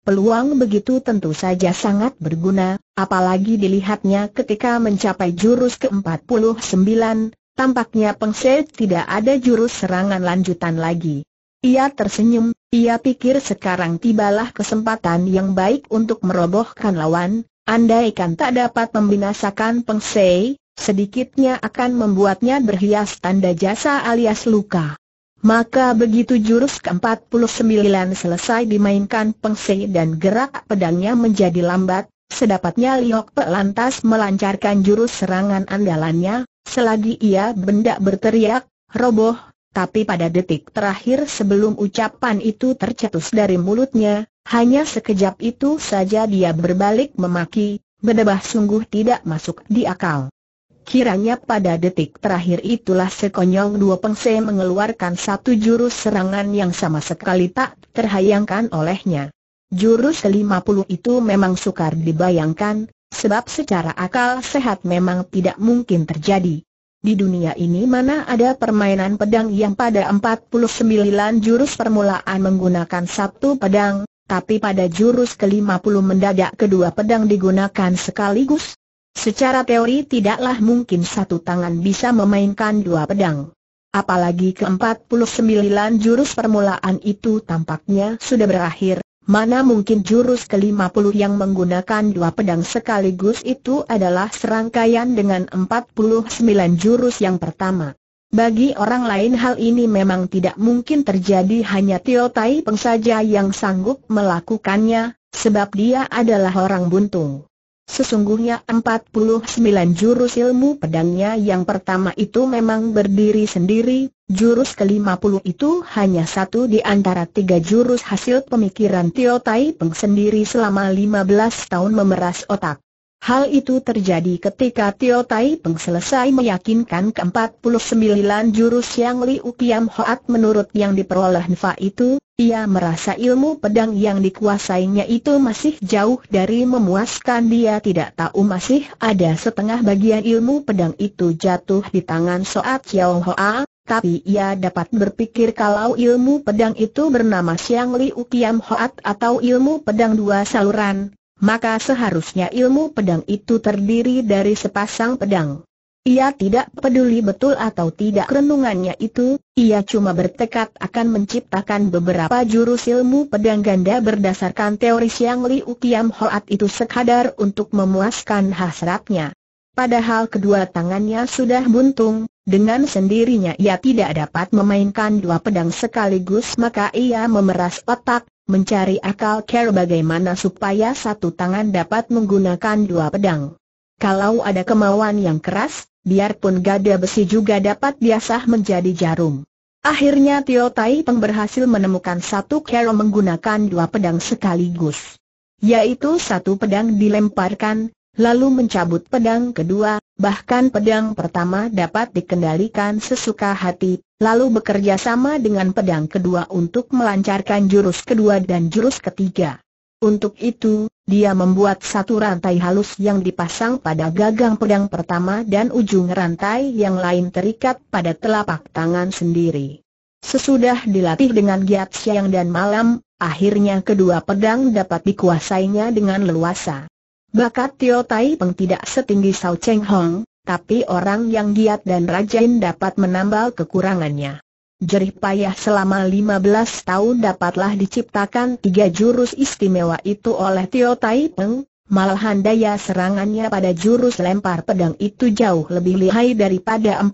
Peluang begitu tentu saja sangat berguna, apalagi dilihatnya ketika mencapai jurus ke-49, tampaknya Pengse tidak ada jurus serangan lanjutan lagi. Ia tersenyum, ia pikir sekarang tibalah kesempatan yang baik untuk merobohkan lawan, andaikan tak dapat membinasakan Pengse, sedikitnya akan membuatnya berhias tanda jasa alias luka. Maka begitu jurus ke-49 selesai dimainkan pengse dan gerak pedangnya menjadi lambat, sedapatnya Liok Pe lantas melancarkan jurus serangan andalannya, selagi ia benda berteriak, roboh, tapi pada detik terakhir sebelum ucapan itu tercetus dari mulutnya, hanya sekejap itu saja dia berbalik memaki, bedebah sungguh tidak masuk di akal. Kiranya pada detik terakhir itulah sekonyong dua pengse mengeluarkan satu jurus serangan yang sama sekali tak terhayangkan olehnya. Jurus ke-50 itu memang sukar dibayangkan, sebab secara akal sehat memang tidak mungkin terjadi. Di dunia ini mana ada permainan pedang yang pada 49 jurus permulaan menggunakan satu pedang, tapi pada jurus ke-50 mendadak kedua pedang digunakan sekaligus, Secara teori tidaklah mungkin satu tangan bisa memainkan dua pedang. Apalagi ke-49 jurus permulaan itu tampaknya sudah berakhir, mana mungkin jurus ke-50 yang menggunakan dua pedang sekaligus itu adalah serangkaian dengan 49 jurus yang pertama. Bagi orang lain hal ini memang tidak mungkin terjadi hanya Tio Tai Peng saja yang sanggup melakukannya, sebab dia adalah orang buntung. Sesungguhnya 49 jurus ilmu pedangnya yang pertama itu memang berdiri sendiri, jurus ke-50 itu hanya satu di antara tiga jurus hasil pemikiran Tio Tai Peng sendiri selama 15 tahun memeras otak. Hal itu terjadi ketika Tio Tai Peng selesai meyakinkan ke-49 jurus yang Li Kiam Hoat menurut yang diperoleh Nfa itu, ia merasa ilmu pedang yang dikuasainya itu masih jauh dari memuaskan dia tidak tahu masih ada setengah bagian ilmu pedang itu jatuh di tangan Soat Chiao Hoa, tapi ia dapat berpikir kalau ilmu pedang itu bernama Siang Li Kiam Hoat atau ilmu pedang dua saluran, maka seharusnya ilmu pedang itu terdiri dari sepasang pedang. Ia tidak peduli betul atau tidak renungannya itu, ia cuma bertekad akan menciptakan beberapa jurus ilmu pedang ganda berdasarkan teori Siang Liu Kiam Hoat itu sekadar untuk memuaskan hasratnya. Padahal kedua tangannya sudah buntung, dengan sendirinya ia tidak dapat memainkan dua pedang sekaligus maka ia memeras otak, mencari akal care bagaimana supaya satu tangan dapat menggunakan dua pedang. Kalau ada kemauan yang keras, biarpun gada besi juga dapat biasa menjadi jarum. Akhirnya Tio Tai Peng berhasil menemukan satu kero menggunakan dua pedang sekaligus. Yaitu satu pedang dilemparkan, lalu mencabut pedang kedua, bahkan pedang pertama dapat dikendalikan sesuka hati, lalu bekerja sama dengan pedang kedua untuk melancarkan jurus kedua dan jurus ketiga. Untuk itu, dia membuat satu rantai halus yang dipasang pada gagang pedang pertama dan ujung rantai yang lain terikat pada telapak tangan sendiri. Sesudah dilatih dengan giat siang dan malam, akhirnya kedua pedang dapat dikuasainya dengan leluasa. Bakat Tio Tai Peng tidak setinggi Sao Cheng Hong, tapi orang yang giat dan rajin dapat menambal kekurangannya. Jerih payah selama 15 tahun dapatlah diciptakan tiga jurus istimewa itu oleh Tio Tai Peng, malahan daya serangannya pada jurus lempar pedang itu jauh lebih lihai daripada 49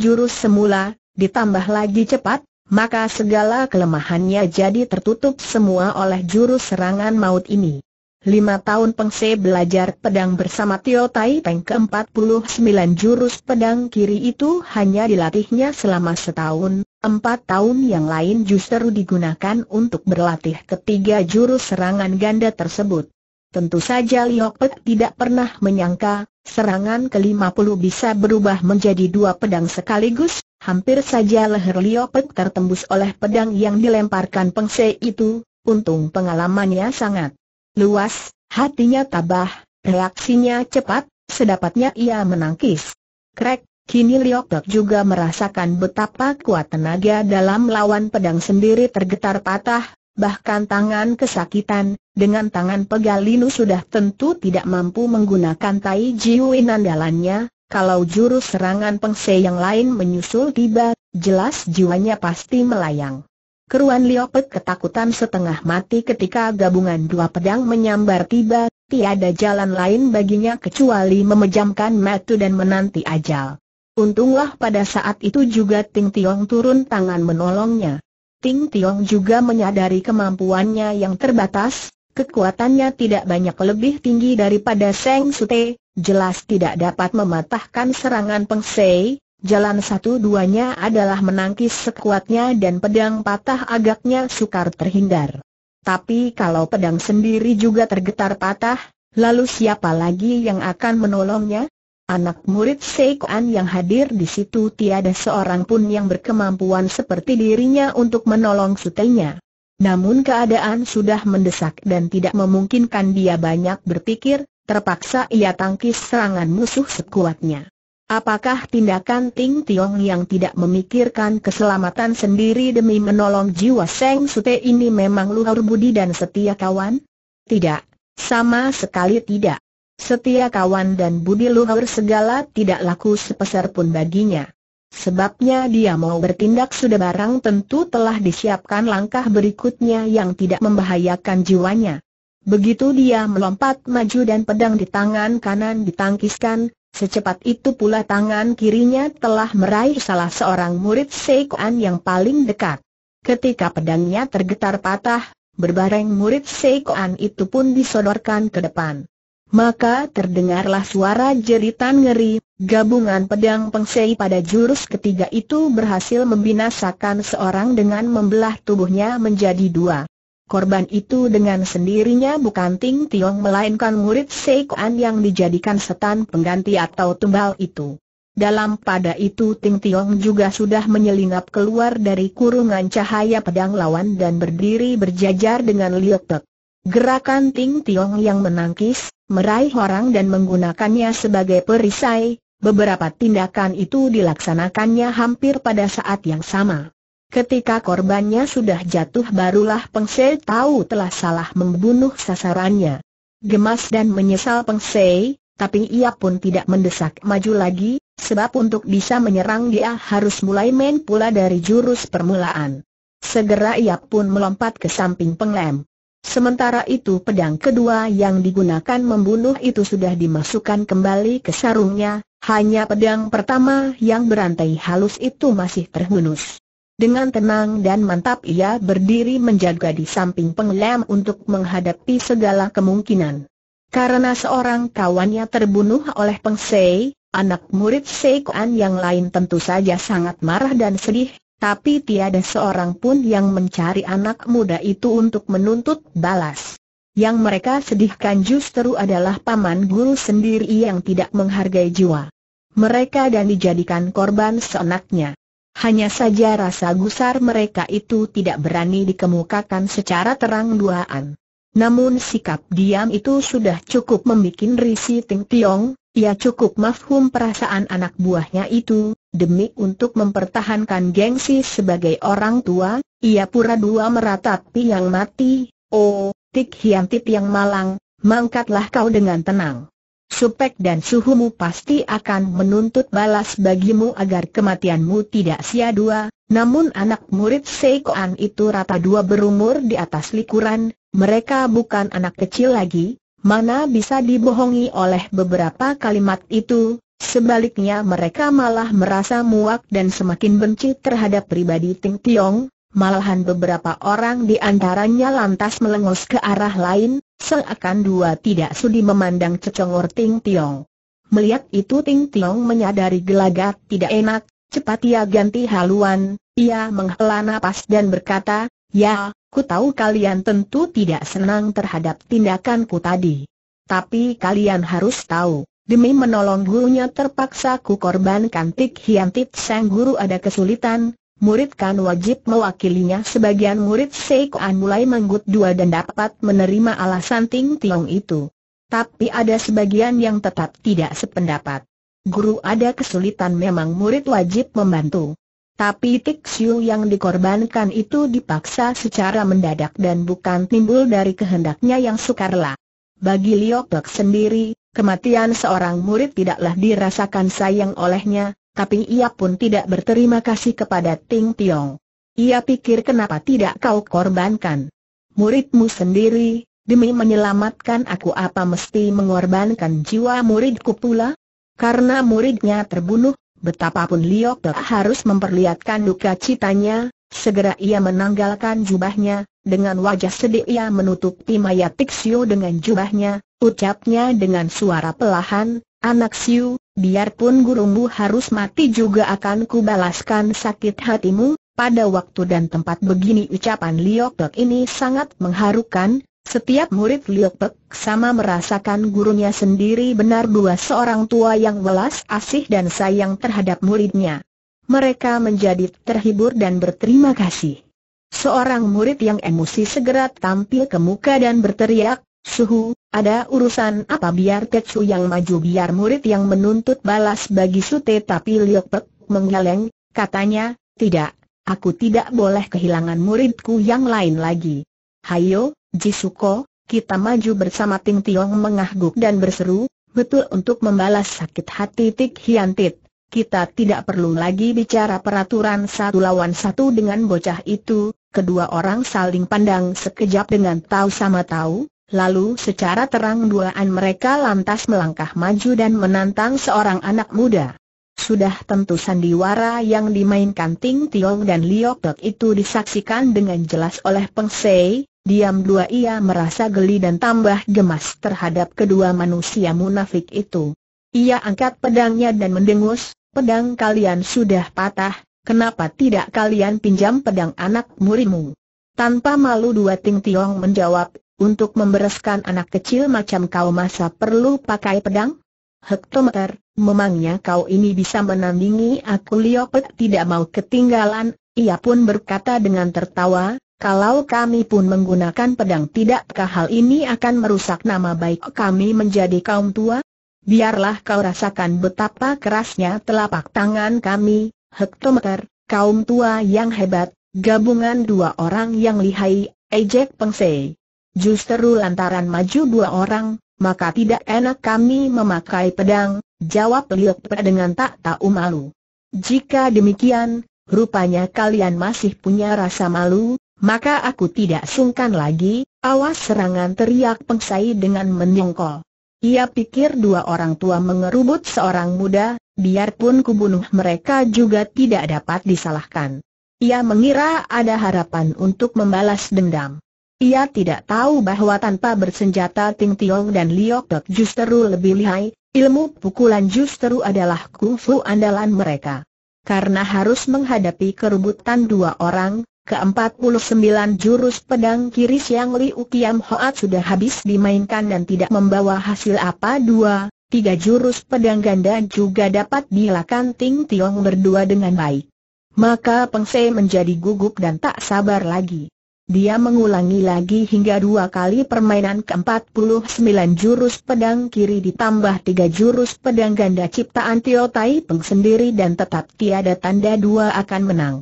jurus semula, ditambah lagi cepat, maka segala kelemahannya jadi tertutup semua oleh jurus serangan maut ini. Lima tahun Pengse belajar pedang bersama Tio Tai Peng ke-49 jurus pedang kiri itu hanya dilatihnya selama setahun, empat tahun yang lain justru digunakan untuk berlatih ketiga jurus serangan ganda tersebut. Tentu saja Liok tidak pernah menyangka, serangan ke-50 bisa berubah menjadi dua pedang sekaligus, hampir saja leher Liok tertembus oleh pedang yang dilemparkan Pengse itu, untung pengalamannya sangat luas, hatinya tabah, reaksinya cepat, sedapatnya ia menangkis. Krek, kini Liok Tok juga merasakan betapa kuat tenaga dalam lawan pedang sendiri tergetar patah, bahkan tangan kesakitan, dengan tangan pegal Pegalinu sudah tentu tidak mampu menggunakan Tai Jiwin andalannya, kalau jurus serangan pengse yang lain menyusul tiba, jelas jiwanya pasti melayang. Keruan Liopet ketakutan setengah mati ketika gabungan dua pedang menyambar tiba, tiada jalan lain baginya kecuali memejamkan mata dan menanti ajal. Untunglah pada saat itu juga Ting Tiong turun tangan menolongnya. Ting Tiong juga menyadari kemampuannya yang terbatas, kekuatannya tidak banyak lebih tinggi daripada Seng Sute, jelas tidak dapat mematahkan serangan Peng Sei, Jalan satu-duanya adalah menangkis sekuatnya dan pedang patah agaknya sukar terhindar. Tapi kalau pedang sendiri juga tergetar patah, lalu siapa lagi yang akan menolongnya? Anak murid Seikuan yang hadir di situ tiada seorang pun yang berkemampuan seperti dirinya untuk menolong sutenya. Namun keadaan sudah mendesak dan tidak memungkinkan dia banyak berpikir, terpaksa ia tangkis serangan musuh sekuatnya. Apakah tindakan Ting Tiong yang tidak memikirkan keselamatan sendiri demi menolong jiwa Seng Sute ini memang luhur budi dan setia kawan? Tidak, sama sekali tidak. Setia kawan dan budi luhur segala tidak laku sepeser pun baginya. Sebabnya dia mau bertindak sudah barang tentu telah disiapkan langkah berikutnya yang tidak membahayakan jiwanya. Begitu dia melompat maju dan pedang di tangan kanan ditangkiskan, Secepat itu pula tangan kirinya telah meraih salah seorang murid Seikuan yang paling dekat. Ketika pedangnya tergetar patah, berbareng murid Seikuan itu pun disodorkan ke depan. Maka terdengarlah suara jeritan ngeri, gabungan pedang pengsei pada jurus ketiga itu berhasil membinasakan seorang dengan membelah tubuhnya menjadi dua. Korban itu dengan sendirinya bukan Ting Tiong melainkan murid Seikoan yang dijadikan setan pengganti atau tumbal itu. Dalam pada itu Ting Tiong juga sudah menyelinap keluar dari kurungan cahaya pedang lawan dan berdiri berjajar dengan Liok Tek. Gerakan Ting Tiong yang menangkis, meraih orang dan menggunakannya sebagai perisai, beberapa tindakan itu dilaksanakannya hampir pada saat yang sama. Ketika korbannya sudah jatuh barulah Pengse tahu telah salah membunuh sasarannya. Gemas dan menyesal Pengse, tapi ia pun tidak mendesak maju lagi, sebab untuk bisa menyerang dia harus mulai main pula dari jurus permulaan. Segera ia pun melompat ke samping penglem. Sementara itu pedang kedua yang digunakan membunuh itu sudah dimasukkan kembali ke sarungnya, hanya pedang pertama yang berantai halus itu masih terhunus. Dengan tenang dan mantap ia berdiri menjaga di samping penglem untuk menghadapi segala kemungkinan. Karena seorang kawannya terbunuh oleh Peng Sei, anak murid Seikoan yang lain tentu saja sangat marah dan sedih, tapi tiada seorang pun yang mencari anak muda itu untuk menuntut balas. Yang mereka sedihkan justru adalah paman guru sendiri yang tidak menghargai jiwa. Mereka dan dijadikan korban seenaknya. Hanya saja rasa gusar mereka itu tidak berani dikemukakan secara terang duaan. Namun sikap diam itu sudah cukup membuat risi Ting Tiong, ia cukup mafhum perasaan anak buahnya itu, demi untuk mempertahankan gengsi sebagai orang tua, ia pura dua meratapi yang mati, oh, Tik Hiantip yang malang, mangkatlah kau dengan tenang. Supek dan suhumu pasti akan menuntut balas bagimu agar kematianmu tidak sia-dua, namun anak murid Seikoan itu rata dua berumur di atas likuran, mereka bukan anak kecil lagi, mana bisa dibohongi oleh beberapa kalimat itu, sebaliknya mereka malah merasa muak dan semakin benci terhadap pribadi Ting Tiong, malahan beberapa orang di antaranya lantas melengos ke arah lain, Seakan dua tidak sudi memandang cecongor Ting Tiong. Melihat itu Ting Tiong menyadari gelagat tidak enak, cepat ia ganti haluan, ia menghela nafas dan berkata, Ya, ku tahu kalian tentu tidak senang terhadap tindakanku tadi. Tapi kalian harus tahu, demi menolong gurunya terpaksa ku korbankan Tik Hian Tit Sang Guru ada kesulitan, murid Kan wajib mewakilinya sebagian murid Seikuan mulai menggut dua dan dapat menerima alasan Ting Tiong itu. Tapi ada sebagian yang tetap tidak sependapat. Guru ada kesulitan memang murid wajib membantu. Tapi Tik Siu yang dikorbankan itu dipaksa secara mendadak dan bukan timbul dari kehendaknya yang sukarlah. Bagi Liok Tok sendiri, kematian seorang murid tidaklah dirasakan sayang olehnya, tapi ia pun tidak berterima kasih kepada Ting Tiong. Ia pikir kenapa tidak kau korbankan muridmu sendiri, demi menyelamatkan aku apa mesti mengorbankan jiwa muridku pula? Karena muridnya terbunuh, betapapun Liok Tok harus memperlihatkan luka citanya, segera ia menanggalkan jubahnya, dengan wajah sedih ia menutupi mayat Siu dengan jubahnya, ucapnya dengan suara pelahan, anak Siu, biarpun gurumu harus mati juga akan kubalaskan sakit hatimu, pada waktu dan tempat begini ucapan Liok ini sangat mengharukan, setiap murid Liok sama merasakan gurunya sendiri benar dua seorang tua yang welas asih dan sayang terhadap muridnya. Mereka menjadi terhibur dan berterima kasih. Seorang murid yang emosi segera tampil ke muka dan berteriak, Suhu, ada urusan apa biar Tetsu yang maju biar murid yang menuntut balas bagi Sute tapi Liok menggeleng, katanya, tidak, aku tidak boleh kehilangan muridku yang lain lagi. Hayo, Jisuko, kita maju bersama Ting Tiong mengahguk dan berseru, betul untuk membalas sakit hati Tik hiantit. Kita tidak perlu lagi bicara peraturan satu lawan satu dengan bocah itu, kedua orang saling pandang sekejap dengan tahu sama tahu, Lalu secara terang duaan mereka lantas melangkah maju dan menantang seorang anak muda. Sudah tentu sandiwara yang dimainkan Ting Tiong dan Liok Tok itu disaksikan dengan jelas oleh Peng Sei, diam dua ia merasa geli dan tambah gemas terhadap kedua manusia munafik itu. Ia angkat pedangnya dan mendengus, pedang kalian sudah patah, kenapa tidak kalian pinjam pedang anak murimu? Tanpa malu dua Ting Tiong menjawab, untuk membereskan anak kecil macam kau masa perlu pakai pedang? Hektometer, memangnya kau ini bisa menandingi aku Liopet tidak mau ketinggalan, ia pun berkata dengan tertawa, kalau kami pun menggunakan pedang tidakkah hal ini akan merusak nama baik kami menjadi kaum tua? Biarlah kau rasakan betapa kerasnya telapak tangan kami, hektometer, kaum tua yang hebat, gabungan dua orang yang lihai, ejek pengsei. Justru lantaran maju dua orang, maka tidak enak kami memakai pedang, jawab Liok Pe dengan tak tahu malu. Jika demikian, rupanya kalian masih punya rasa malu, maka aku tidak sungkan lagi, awas serangan teriak pengsai dengan menyongkol. Ia pikir dua orang tua mengerubut seorang muda, biarpun kubunuh mereka juga tidak dapat disalahkan. Ia mengira ada harapan untuk membalas dendam. Ia tidak tahu bahwa tanpa bersenjata Ting Tiong dan Liok Dok justru lebih lihai, ilmu pukulan justru adalah kungfu andalan mereka. Karena harus menghadapi kerubutan dua orang, keempat puluh sembilan jurus pedang kiri Siang Liu Kiam Hoat sudah habis dimainkan dan tidak membawa hasil apa dua, tiga jurus pedang ganda juga dapat dilakukan Ting Tiong berdua dengan baik. Maka Peng Se menjadi gugup dan tak sabar lagi. Dia mengulangi lagi hingga dua kali permainan ke-49 jurus pedang kiri ditambah tiga jurus pedang ganda ciptaan Tio Tai Peng sendiri dan tetap tiada tanda dua akan menang.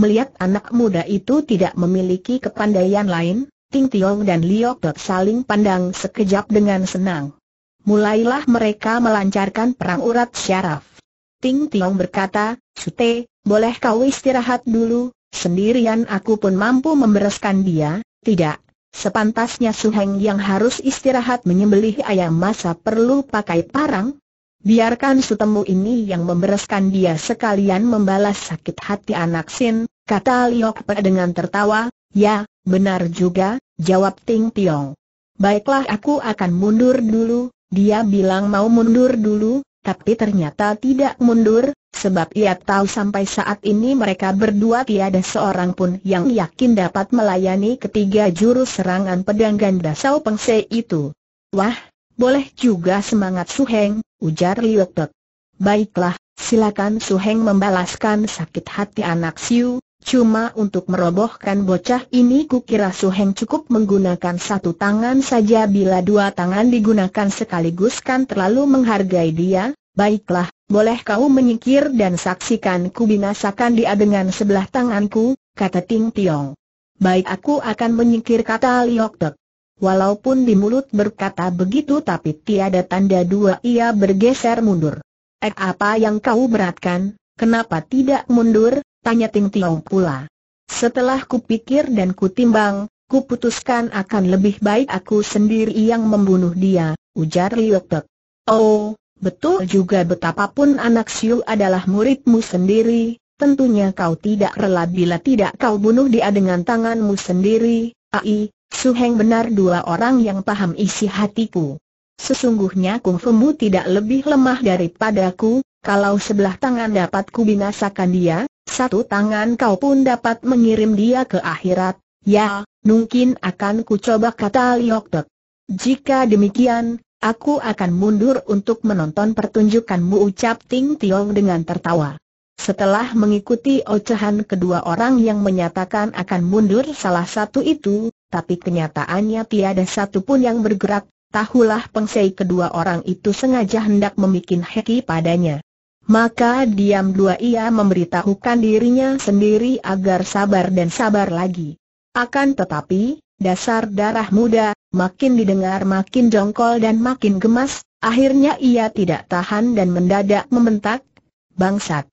Melihat anak muda itu tidak memiliki kepandaian lain, Ting Tiong dan Liok Tok saling pandang sekejap dengan senang. Mulailah mereka melancarkan perang urat syaraf. Ting Tiong berkata, Sute, boleh kau istirahat dulu, Sendirian aku pun mampu membereskan dia, tidak. Sepantasnya Suheng yang harus istirahat menyembelih ayam masa perlu pakai parang? Biarkan sutemu ini yang membereskan dia sekalian membalas sakit hati anak Sin, kata Liok Pe dengan tertawa, ya, benar juga, jawab Ting Tiong. Baiklah aku akan mundur dulu, dia bilang mau mundur dulu, tapi ternyata tidak mundur, sebab ia tahu sampai saat ini mereka berdua tiada seorang pun yang yakin dapat melayani ketiga jurus serangan pedang ganda Sao Peng itu. Wah, boleh juga semangat Su Heng, ujar Liu Baiklah, silakan Su Heng membalaskan sakit hati anak Siu, Cuma untuk merobohkan bocah ini kukira Heng cukup menggunakan satu tangan saja bila dua tangan digunakan sekaligus kan terlalu menghargai dia, baiklah, boleh kau menyingkir dan saksikan ku binasakan dia dengan sebelah tanganku, kata Ting Tiong. Baik aku akan menyingkir kata Liok Tek. Walaupun di mulut berkata begitu tapi tiada tanda dua ia bergeser mundur. Eh apa yang kau beratkan, kenapa tidak mundur, tanya Ting Tiong pula. Setelah kupikir dan kutimbang, kuputuskan akan lebih baik aku sendiri yang membunuh dia, ujar Liok Tek. Oh, Betul juga betapapun anak Siu adalah muridmu sendiri, tentunya kau tidak rela bila tidak kau bunuh dia dengan tanganmu sendiri, ai, Suheng benar dua orang yang paham isi hatiku. Sesungguhnya kungfumu tidak lebih lemah daripadaku, kalau sebelah tangan dapat kubinasakan dia, satu tangan kau pun dapat mengirim dia ke akhirat, ya, mungkin akan kucoba kata Liok Tek. Jika demikian, Aku akan mundur untuk menonton pertunjukanmu ucap Ting Tiong dengan tertawa. Setelah mengikuti ocehan kedua orang yang menyatakan akan mundur salah satu itu, tapi kenyataannya tiada satu pun yang bergerak, tahulah pengsei kedua orang itu sengaja hendak memikin heki padanya. Maka diam dua ia memberitahukan dirinya sendiri agar sabar dan sabar lagi. Akan tetapi, dasar darah muda, Makin didengar makin jongkol dan makin gemas, akhirnya ia tidak tahan dan mendadak membentak, Bangsat!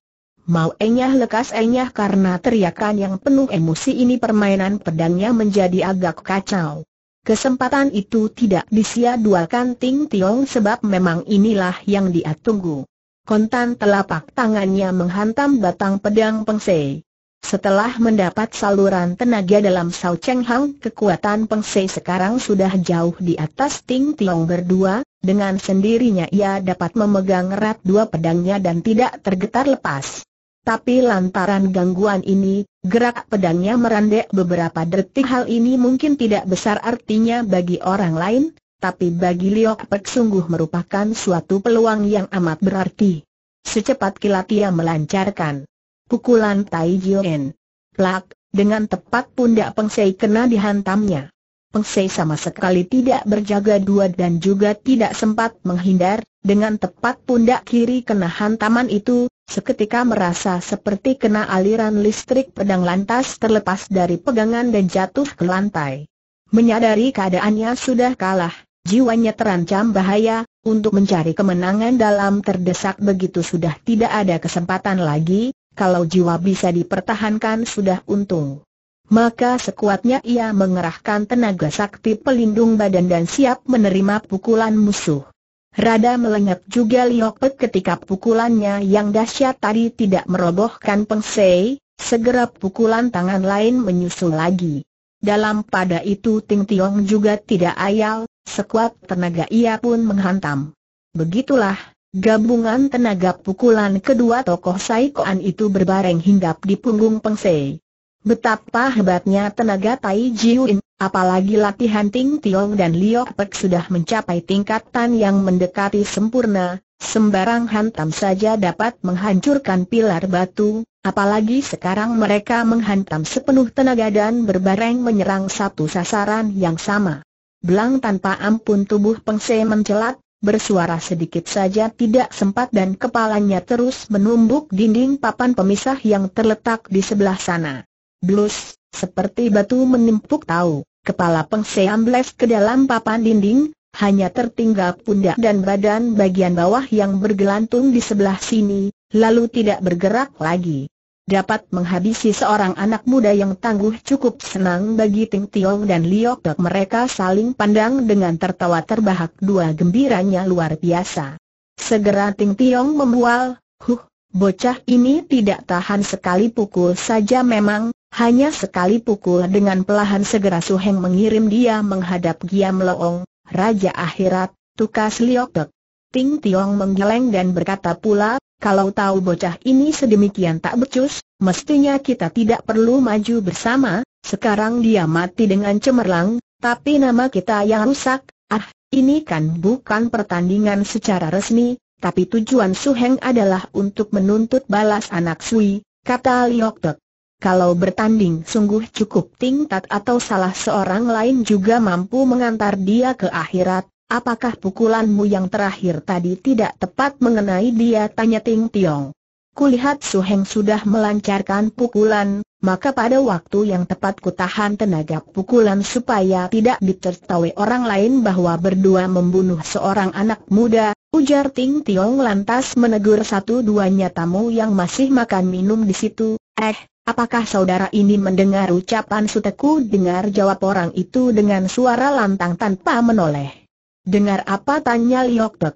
Mau enyah lekas enyah karena teriakan yang penuh emosi ini permainan pedangnya menjadi agak kacau. Kesempatan itu tidak disia-duakan Ting Tiong sebab memang inilah yang dia tunggu. Kontan telapak tangannya menghantam batang pedang Sei. Setelah mendapat saluran tenaga dalam Sao Cheng Hang, kekuatan Peng Sei sekarang sudah jauh di atas Ting Tiong berdua, dengan sendirinya ia dapat memegang erat dua pedangnya dan tidak tergetar lepas. Tapi lantaran gangguan ini, gerak pedangnya merandek beberapa detik hal ini mungkin tidak besar artinya bagi orang lain, tapi bagi Liok Pek sungguh merupakan suatu peluang yang amat berarti. Secepat kilat ia melancarkan Pukulan Tai Jioen. Plak, dengan tepat pundak Pengsei kena dihantamnya. Pengsei sama sekali tidak berjaga dua dan juga tidak sempat menghindar, dengan tepat pundak kiri kena hantaman itu, seketika merasa seperti kena aliran listrik pedang lantas terlepas dari pegangan dan jatuh ke lantai. Menyadari keadaannya sudah kalah, jiwanya terancam bahaya, untuk mencari kemenangan dalam terdesak begitu sudah tidak ada kesempatan lagi, kalau jiwa bisa dipertahankan sudah untung. Maka sekuatnya ia mengerahkan tenaga sakti pelindung badan dan siap menerima pukulan musuh. Rada melengap juga Liokpet ketika pukulannya yang dahsyat tadi tidak merobohkan Pengsei, segera pukulan tangan lain menyusul lagi. Dalam pada itu Ting Tiong juga tidak ayal, sekuat tenaga ia pun menghantam. Begitulah, Gabungan tenaga pukulan kedua tokoh Saikoan itu berbareng hinggap di punggung Peng Sei. Betapa hebatnya tenaga Tai Jiuin, apalagi latihan Ting Tiong dan Liok Pek sudah mencapai tingkatan yang mendekati sempurna, sembarang hantam saja dapat menghancurkan pilar batu, apalagi sekarang mereka menghantam sepenuh tenaga dan berbareng menyerang satu sasaran yang sama. Belang tanpa ampun tubuh Pengsei mencelat, bersuara sedikit saja tidak sempat dan kepalanya terus menumbuk dinding papan pemisah yang terletak di sebelah sana. Blus, seperti batu menimpuk tahu, kepala pengseam bles ke dalam papan dinding, hanya tertinggal pundak dan badan bagian bawah yang bergelantung di sebelah sini, lalu tidak bergerak lagi dapat menghabisi seorang anak muda yang tangguh cukup senang bagi Ting Tiong dan Liok Dok mereka saling pandang dengan tertawa terbahak dua gembiranya luar biasa. Segera Ting Tiong membual, huh, bocah ini tidak tahan sekali pukul saja memang, hanya sekali pukul dengan pelahan segera Suheng mengirim dia menghadap Giam Loong, Raja Akhirat, tukas Liok Dok. Ting Tiong menggeleng dan berkata pula, kalau tahu bocah ini sedemikian tak becus, mestinya kita tidak perlu maju bersama, sekarang dia mati dengan cemerlang, tapi nama kita yang rusak, ah, ini kan bukan pertandingan secara resmi, tapi tujuan Su Heng adalah untuk menuntut balas anak Sui, kata Liok Tok. Kalau bertanding sungguh cukup tingkat atau salah seorang lain juga mampu mengantar dia ke akhirat, Apakah pukulanmu yang terakhir tadi tidak tepat mengenai dia? Tanya Ting Tiong. Kulihat Su Heng sudah melancarkan pukulan, maka pada waktu yang tepat kutahan tenaga pukulan supaya tidak ditertawai orang lain bahwa berdua membunuh seorang anak muda, ujar Ting Tiong lantas menegur satu-duanya tamu yang masih makan minum di situ, eh, Apakah saudara ini mendengar ucapan suteku dengar jawab orang itu dengan suara lantang tanpa menoleh? Dengar apa tanya Liok Tek?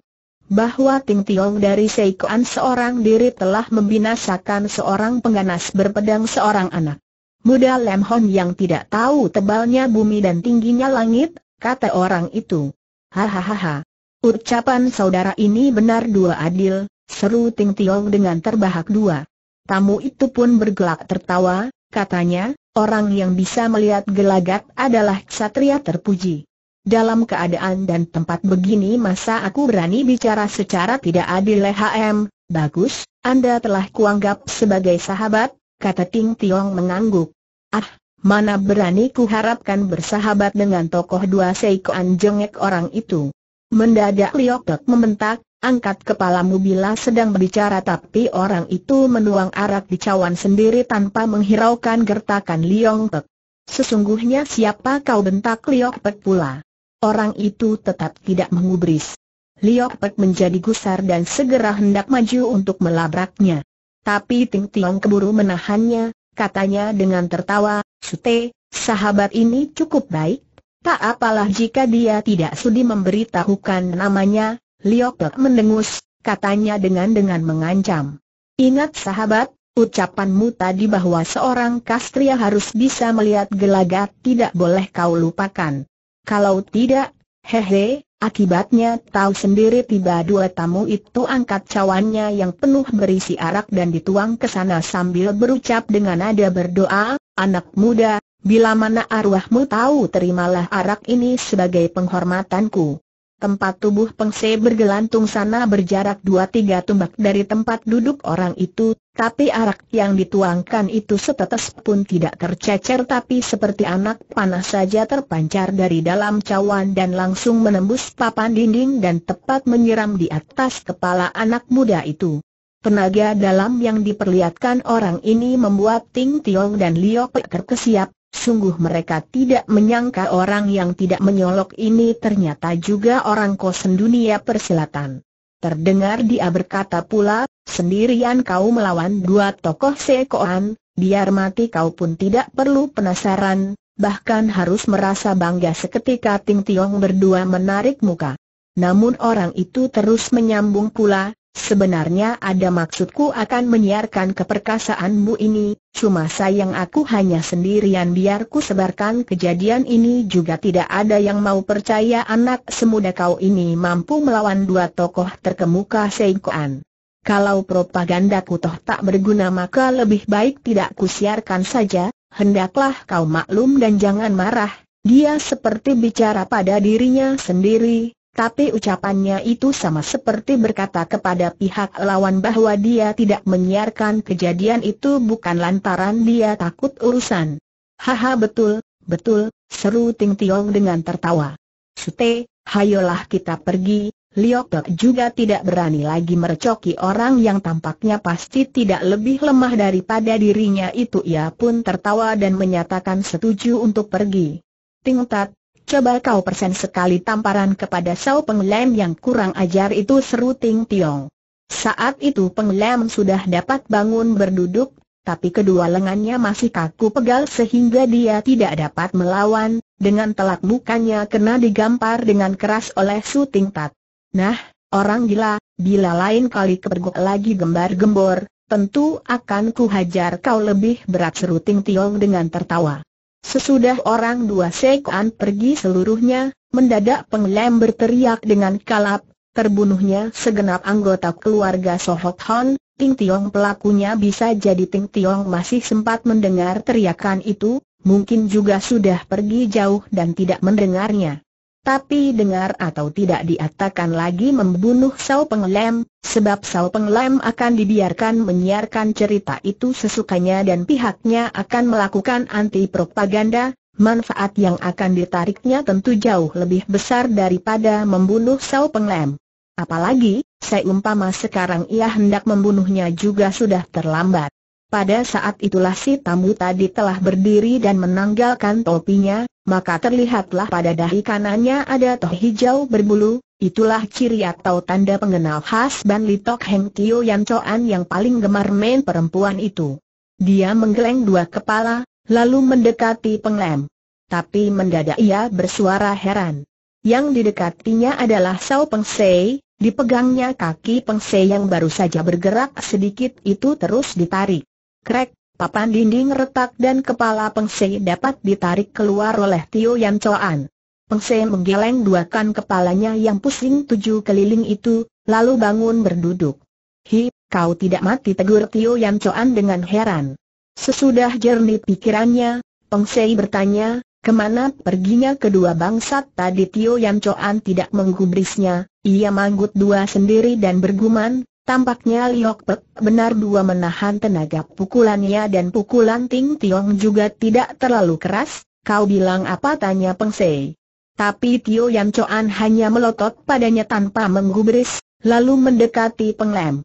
Bahwa Ting Tiong dari Seikoan seorang diri telah membinasakan seorang pengganas berpedang seorang anak. Muda Lem Hon yang tidak tahu tebalnya bumi dan tingginya langit, kata orang itu. Hahaha. Ucapan saudara ini benar dua adil, seru Ting Tiong dengan terbahak dua. Tamu itu pun bergelak tertawa, katanya, orang yang bisa melihat gelagat adalah ksatria terpuji. Dalam keadaan dan tempat begini masa aku berani bicara secara tidak adil HM, bagus, Anda telah kuanggap sebagai sahabat, kata Ting Tiong mengangguk. Ah, mana berani ku harapkan bersahabat dengan tokoh dua Seikoan jengek orang itu. Mendadak Liok Tok membentak, angkat kepalamu bila sedang berbicara tapi orang itu menuang arak di cawan sendiri tanpa menghiraukan gertakan Liok Tek. Sesungguhnya siapa kau bentak Liok Pek pula? orang itu tetap tidak mengubris. Liok Pek menjadi gusar dan segera hendak maju untuk melabraknya. Tapi Ting Tiong keburu menahannya, katanya dengan tertawa, Sute, sahabat ini cukup baik, tak apalah jika dia tidak sudi memberitahukan namanya, Liok Pek mendengus, katanya dengan-dengan mengancam. Ingat sahabat, ucapanmu tadi bahwa seorang kastria harus bisa melihat gelagat tidak boleh kau lupakan. Kalau tidak, hehe, akibatnya tahu sendiri tiba dua tamu itu angkat cawannya yang penuh berisi arak dan dituang ke sana sambil berucap dengan nada berdoa, anak muda, bila mana arwahmu tahu terimalah arak ini sebagai penghormatanku tempat tubuh Pengse bergelantung sana berjarak dua tiga tumbak dari tempat duduk orang itu, tapi arak yang dituangkan itu setetes pun tidak tercecer tapi seperti anak panah saja terpancar dari dalam cawan dan langsung menembus papan dinding dan tepat menyiram di atas kepala anak muda itu. Tenaga dalam yang diperlihatkan orang ini membuat Ting Tiong dan Liok terkesiap, Sungguh mereka tidak menyangka orang yang tidak menyolok ini ternyata juga orang kosen dunia persilatan. Terdengar dia berkata pula, sendirian kau melawan dua tokoh sekoan, biar mati kau pun tidak perlu penasaran, bahkan harus merasa bangga seketika Ting Tiong berdua menarik muka. Namun orang itu terus menyambung pula, Sebenarnya ada maksudku akan menyiarkan keperkasaanmu ini, cuma sayang aku hanya sendirian biarku sebarkan kejadian ini juga tidak ada yang mau percaya anak semuda kau ini mampu melawan dua tokoh terkemuka Seikoan. Kalau propaganda toh tak berguna maka lebih baik tidak kusiarkan saja, hendaklah kau maklum dan jangan marah, dia seperti bicara pada dirinya sendiri, tapi ucapannya itu sama seperti berkata kepada pihak lawan bahwa dia tidak menyiarkan kejadian itu bukan lantaran dia takut urusan. Haha betul, betul, seru Ting Tiong dengan tertawa. Sute, hayolah kita pergi, Liok juga tidak berani lagi merecoki orang yang tampaknya pasti tidak lebih lemah daripada dirinya itu ia pun tertawa dan menyatakan setuju untuk pergi. Ting Tat, Coba kau persen sekali tamparan kepada Sao Penglem yang kurang ajar itu seru Ting Tiong. Saat itu Penglem sudah dapat bangun berduduk, tapi kedua lengannya masih kaku pegal sehingga dia tidak dapat melawan, dengan telak mukanya kena digampar dengan keras oleh Su Ting Tat. Nah, orang gila, bila lain kali kepergok lagi gembar-gembor, tentu akan kuhajar kau lebih berat seru Ting Tiong dengan tertawa. Sesudah orang dua sekoan pergi seluruhnya, mendadak penglem berteriak dengan kalap, terbunuhnya segenap anggota keluarga Sohok Hon, Ting Tiong pelakunya bisa jadi Ting Tiong masih sempat mendengar teriakan itu, mungkin juga sudah pergi jauh dan tidak mendengarnya. Tapi dengar atau tidak diatakan lagi membunuh Sao Penglem, sebab Sao Penglem akan dibiarkan menyiarkan cerita itu sesukanya dan pihaknya akan melakukan anti propaganda, manfaat yang akan ditariknya tentu jauh lebih besar daripada membunuh Sao Penglem. Apalagi, saya umpama sekarang ia hendak membunuhnya juga sudah terlambat. Pada saat itulah si tamu tadi telah berdiri dan menanggalkan topinya, maka terlihatlah pada dahi kanannya ada toh hijau berbulu, itulah ciri atau tanda pengenal khas Ban Litok Heng Tio Yan Choan yang paling gemar main perempuan itu. Dia menggeleng dua kepala, lalu mendekati penglem. Tapi mendadak ia bersuara heran. Yang didekatinya adalah Sao Peng Sei, dipegangnya kaki Peng Sei yang baru saja bergerak sedikit itu terus ditarik. Krek, papan dinding retak dan kepala Pengsei dapat ditarik keluar oleh Tio Yan Coan. Pengse menggeleng duakan kepalanya yang pusing tujuh keliling itu, lalu bangun berduduk. Hi, kau tidak mati tegur Tio Yan Coan dengan heran. Sesudah jernih pikirannya, Pengsei bertanya, Kemana perginya kedua bangsat tadi Tio Yan Coan tidak menggubrisnya, ia manggut dua sendiri dan berguman, Tampaknya Liok Pek benar dua menahan tenaga pukulannya dan pukulan Ting Tiong juga tidak terlalu keras, kau bilang apa tanya Peng Sei. Tapi Tio Yang Choan hanya melotot padanya tanpa menggubris, lalu mendekati Peng Lem.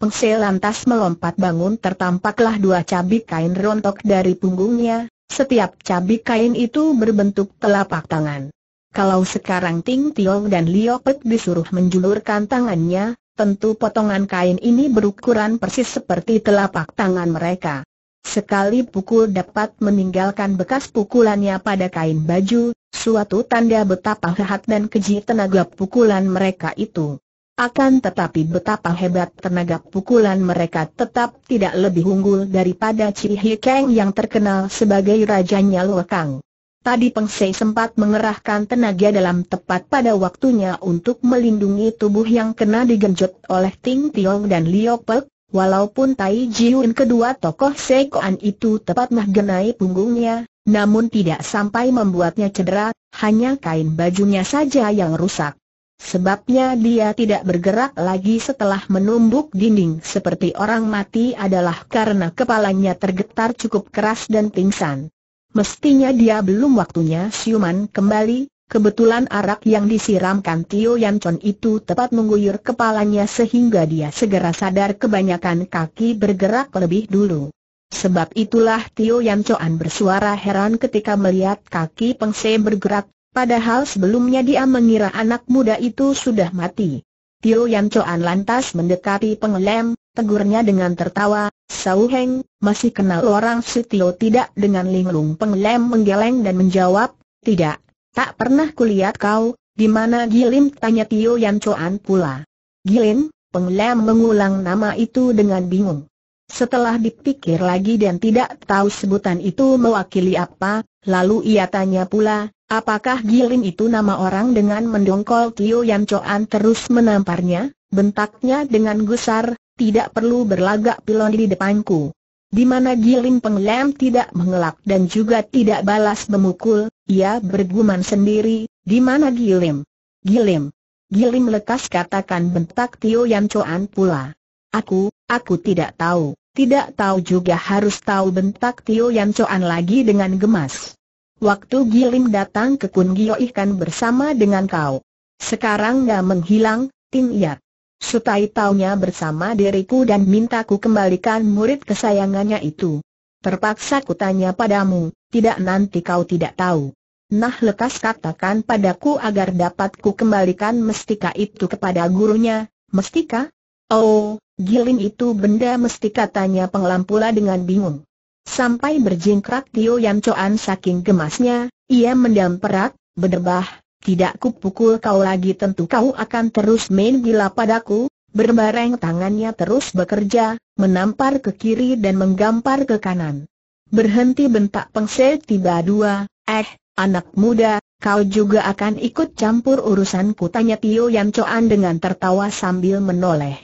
Peng Sei lantas melompat bangun tertampaklah dua cabik kain rontok dari punggungnya, setiap cabik kain itu berbentuk telapak tangan. Kalau sekarang Ting Tiong dan Liok disuruh menjulurkan tangannya, Tentu potongan kain ini berukuran persis seperti telapak tangan mereka. Sekali pukul dapat meninggalkan bekas pukulannya pada kain baju, suatu tanda betapa sehat dan keji tenaga pukulan mereka itu. Akan tetapi betapa hebat tenaga pukulan mereka tetap tidak lebih unggul daripada Cihikeng yang terkenal sebagai rajanya Nyaluakang. Tadi Peng Sei sempat mengerahkan tenaga dalam tepat pada waktunya untuk melindungi tubuh yang kena digenjot oleh Ting Tiong dan Liu Pek, walaupun Tai Jiun kedua tokoh Sekoan itu tepat mengenai punggungnya, namun tidak sampai membuatnya cedera, hanya kain bajunya saja yang rusak. Sebabnya dia tidak bergerak lagi setelah menumbuk dinding seperti orang mati adalah karena kepalanya tergetar cukup keras dan pingsan. Mestinya dia belum waktunya siuman kembali, Kebetulan arak yang disiramkan Tio Yancon itu tepat mengguyur kepalanya sehingga dia segera sadar kebanyakan kaki bergerak lebih dulu. Sebab itulah Tio Yancoan bersuara heran ketika melihat kaki Pengse bergerak, padahal sebelumnya dia mengira anak muda itu sudah mati. Tio Yancoan lantas mendekati pengelem, tegurnya dengan tertawa, Sau Heng, masih kenal orang Sitio tidak dengan linglung penglem menggeleng dan menjawab, tidak, tak pernah kulihat kau, di mana Gilim tanya Tio Yan Coan pula. Gilim, penglem mengulang nama itu dengan bingung. Setelah dipikir lagi dan tidak tahu sebutan itu mewakili apa, lalu ia tanya pula, apakah Gilin itu nama orang dengan mendongkol Tio Yan Choan terus menamparnya, bentaknya dengan gusar, tidak perlu berlagak pilon di depanku. Di mana Gilim Penglem tidak mengelak dan juga tidak balas memukul, ia bergumam sendiri, di mana Gilim? Gilim. Gilim lekas katakan bentak Tio Yan Chuan pula. Aku, aku tidak tahu, tidak tahu juga harus tahu bentak Tio Yan Chuan lagi dengan gemas. Waktu Gilim datang ke Kun Gio ikan bersama dengan kau. Sekarang gak menghilang, Tin Yat. Sutai taunya bersama diriku dan mintaku kembalikan murid kesayangannya itu. Terpaksa kutanya padamu, tidak nanti kau tidak tahu. Nah lekas katakan padaku agar dapat ku kembalikan mestika itu kepada gurunya, mestika? Oh, giling itu benda mestika tanya pengelampula dengan bingung. Sampai berjingkrak Tio Yan Coan saking gemasnya, ia mendam perak, berdebah, tidak kupukul kau lagi tentu kau akan terus main gila padaku, berbareng tangannya terus bekerja, menampar ke kiri dan menggampar ke kanan. Berhenti bentak pengse tiba dua, eh, anak muda, kau juga akan ikut campur urusanku tanya Tio Yan Choan dengan tertawa sambil menoleh.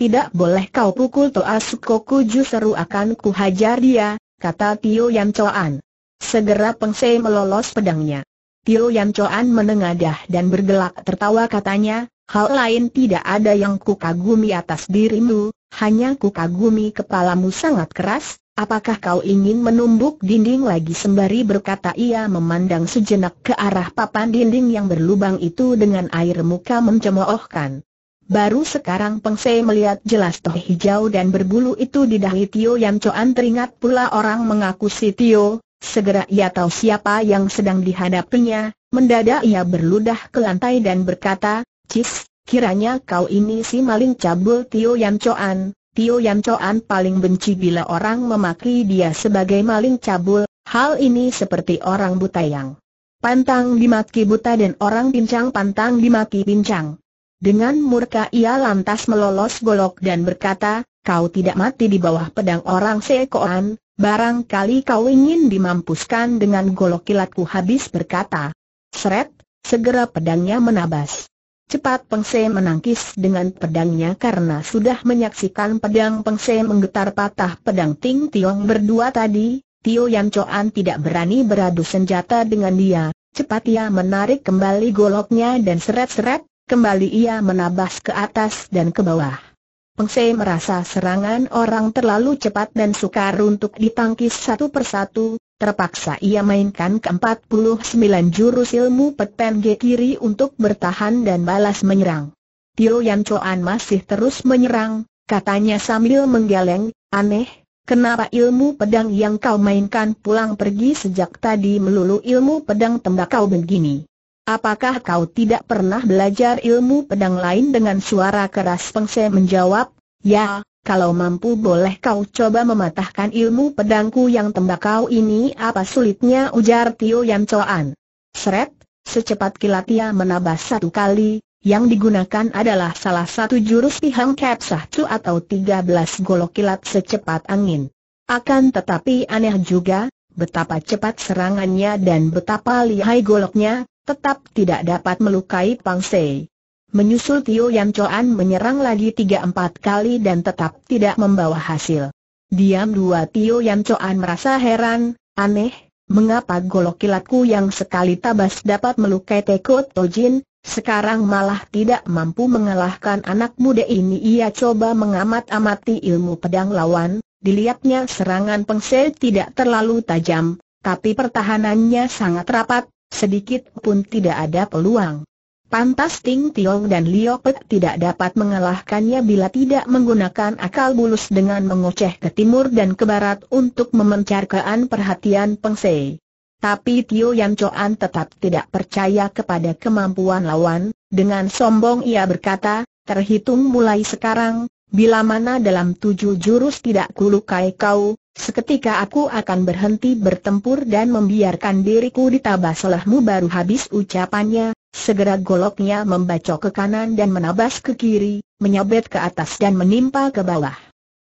Tidak boleh kau pukul Toa Sukoku justru akan kuhajar dia, kata Tio Yan Choan. Segera pengse melolos pedangnya. Tio Yan Choan menengadah dan bergelak tertawa katanya, hal lain tidak ada yang ku kagumi atas dirimu, hanya ku kagumi kepalamu sangat keras, apakah kau ingin menumbuk dinding lagi sembari berkata ia memandang sejenak ke arah papan dinding yang berlubang itu dengan air muka mencemoohkan. Baru sekarang Peng Se melihat jelas toh hijau dan berbulu itu di dahi Tio Yan Choan teringat pula orang mengaku si Tio, Segera ia tahu siapa yang sedang dihadapinya, mendadak ia berludah ke lantai dan berkata, Cis, kiranya kau ini si maling cabul Tio Yan Choan. Tio Yan Choan paling benci bila orang memaki dia sebagai maling cabul, hal ini seperti orang buta yang pantang dimaki buta dan orang pincang pantang dimaki pincang. Dengan murka ia lantas melolos golok dan berkata, kau tidak mati di bawah pedang orang Sekoan, Barangkali kau ingin dimampuskan dengan golok kilatku habis berkata. Seret, segera pedangnya menabas. Cepat Pengse menangkis dengan pedangnya karena sudah menyaksikan pedang Pengse menggetar patah pedang Ting Tiong berdua tadi, Tio Yan Choan tidak berani beradu senjata dengan dia, cepat ia menarik kembali goloknya dan seret-seret, kembali ia menabas ke atas dan ke bawah. Peng Sei merasa serangan orang terlalu cepat dan sukar untuk ditangkis satu persatu, terpaksa ia mainkan ke-49 jurus ilmu peten G kiri untuk bertahan dan balas menyerang. Tio Yan Choan masih terus menyerang, katanya sambil menggeleng, aneh, kenapa ilmu pedang yang kau mainkan pulang pergi sejak tadi melulu ilmu pedang tembak kau begini? Apakah kau tidak pernah belajar ilmu pedang lain dengan suara keras Pengse menjawab, Ya, kalau mampu boleh kau coba mematahkan ilmu pedangku yang tembakau ini apa sulitnya ujar Tio Yan Coan. Seret, secepat kilat ia menabas satu kali, yang digunakan adalah salah satu jurus pihang kapsah cu atau 13 golok kilat secepat angin. Akan tetapi aneh juga, betapa cepat serangannya dan betapa lihai goloknya, tetap tidak dapat melukai Pang Sei. Menyusul Tio Yan Choan menyerang lagi tiga empat kali dan tetap tidak membawa hasil. Diam dua Tio Yan Choan merasa heran, aneh, mengapa golok kilatku yang sekali tabas dapat melukai Teko Tojin, sekarang malah tidak mampu mengalahkan anak muda ini. Ia coba mengamat-amati ilmu pedang lawan, dilihatnya serangan Pengsel tidak terlalu tajam, tapi pertahanannya sangat rapat, sedikit pun tidak ada peluang. Pantas Ting Tiong dan Liu tidak dapat mengalahkannya bila tidak menggunakan akal bulus dengan mengoceh ke timur dan ke barat untuk memencarkan perhatian Peng Se. Tapi Tio Yan Choan tetap tidak percaya kepada kemampuan lawan, dengan sombong ia berkata, terhitung mulai sekarang, bila mana dalam tujuh jurus tidak kulukai kau, Seketika aku akan berhenti bertempur dan membiarkan diriku ditabas olehmu baru habis ucapannya, segera goloknya membacok ke kanan dan menabas ke kiri, menyabet ke atas dan menimpa ke bawah.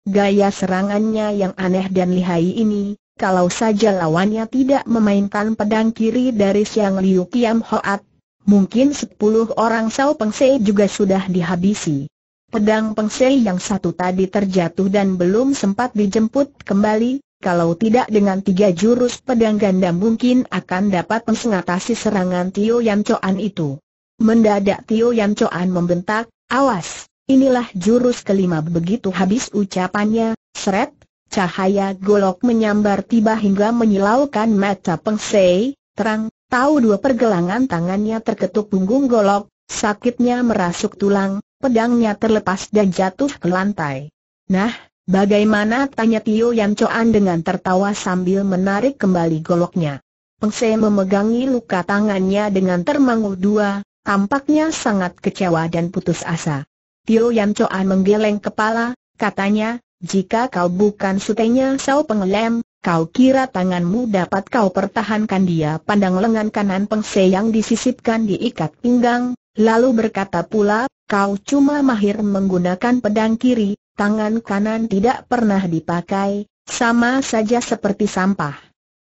Gaya serangannya yang aneh dan lihai ini, kalau saja lawannya tidak memainkan pedang kiri dari Siang Liu Kiam Hoat, mungkin sepuluh orang Sao Se juga sudah dihabisi. Pedang pengsei yang satu tadi terjatuh dan belum sempat dijemput kembali, kalau tidak dengan tiga jurus pedang ganda mungkin akan dapat mengatasi serangan Tio Yan Choan itu. Mendadak Tio Yan Choan membentak, awas, inilah jurus kelima begitu habis ucapannya, seret, cahaya golok menyambar tiba hingga menyilaukan mata pengsei, terang, tahu dua pergelangan tangannya terketuk punggung golok, sakitnya merasuk tulang, pedangnya terlepas dan jatuh ke lantai. Nah, bagaimana tanya Tio Yan Choan dengan tertawa sambil menarik kembali goloknya. Peng Se memegangi luka tangannya dengan termangu dua, tampaknya sangat kecewa dan putus asa. Tio Yan Choan menggeleng kepala, katanya, jika kau bukan sutenya Sao Pengelem, Kau kira tanganmu dapat kau pertahankan dia pandang lengan kanan pengse yang disisipkan diikat pinggang, lalu berkata pula, kau cuma mahir menggunakan pedang kiri, tangan kanan tidak pernah dipakai, sama saja seperti sampah.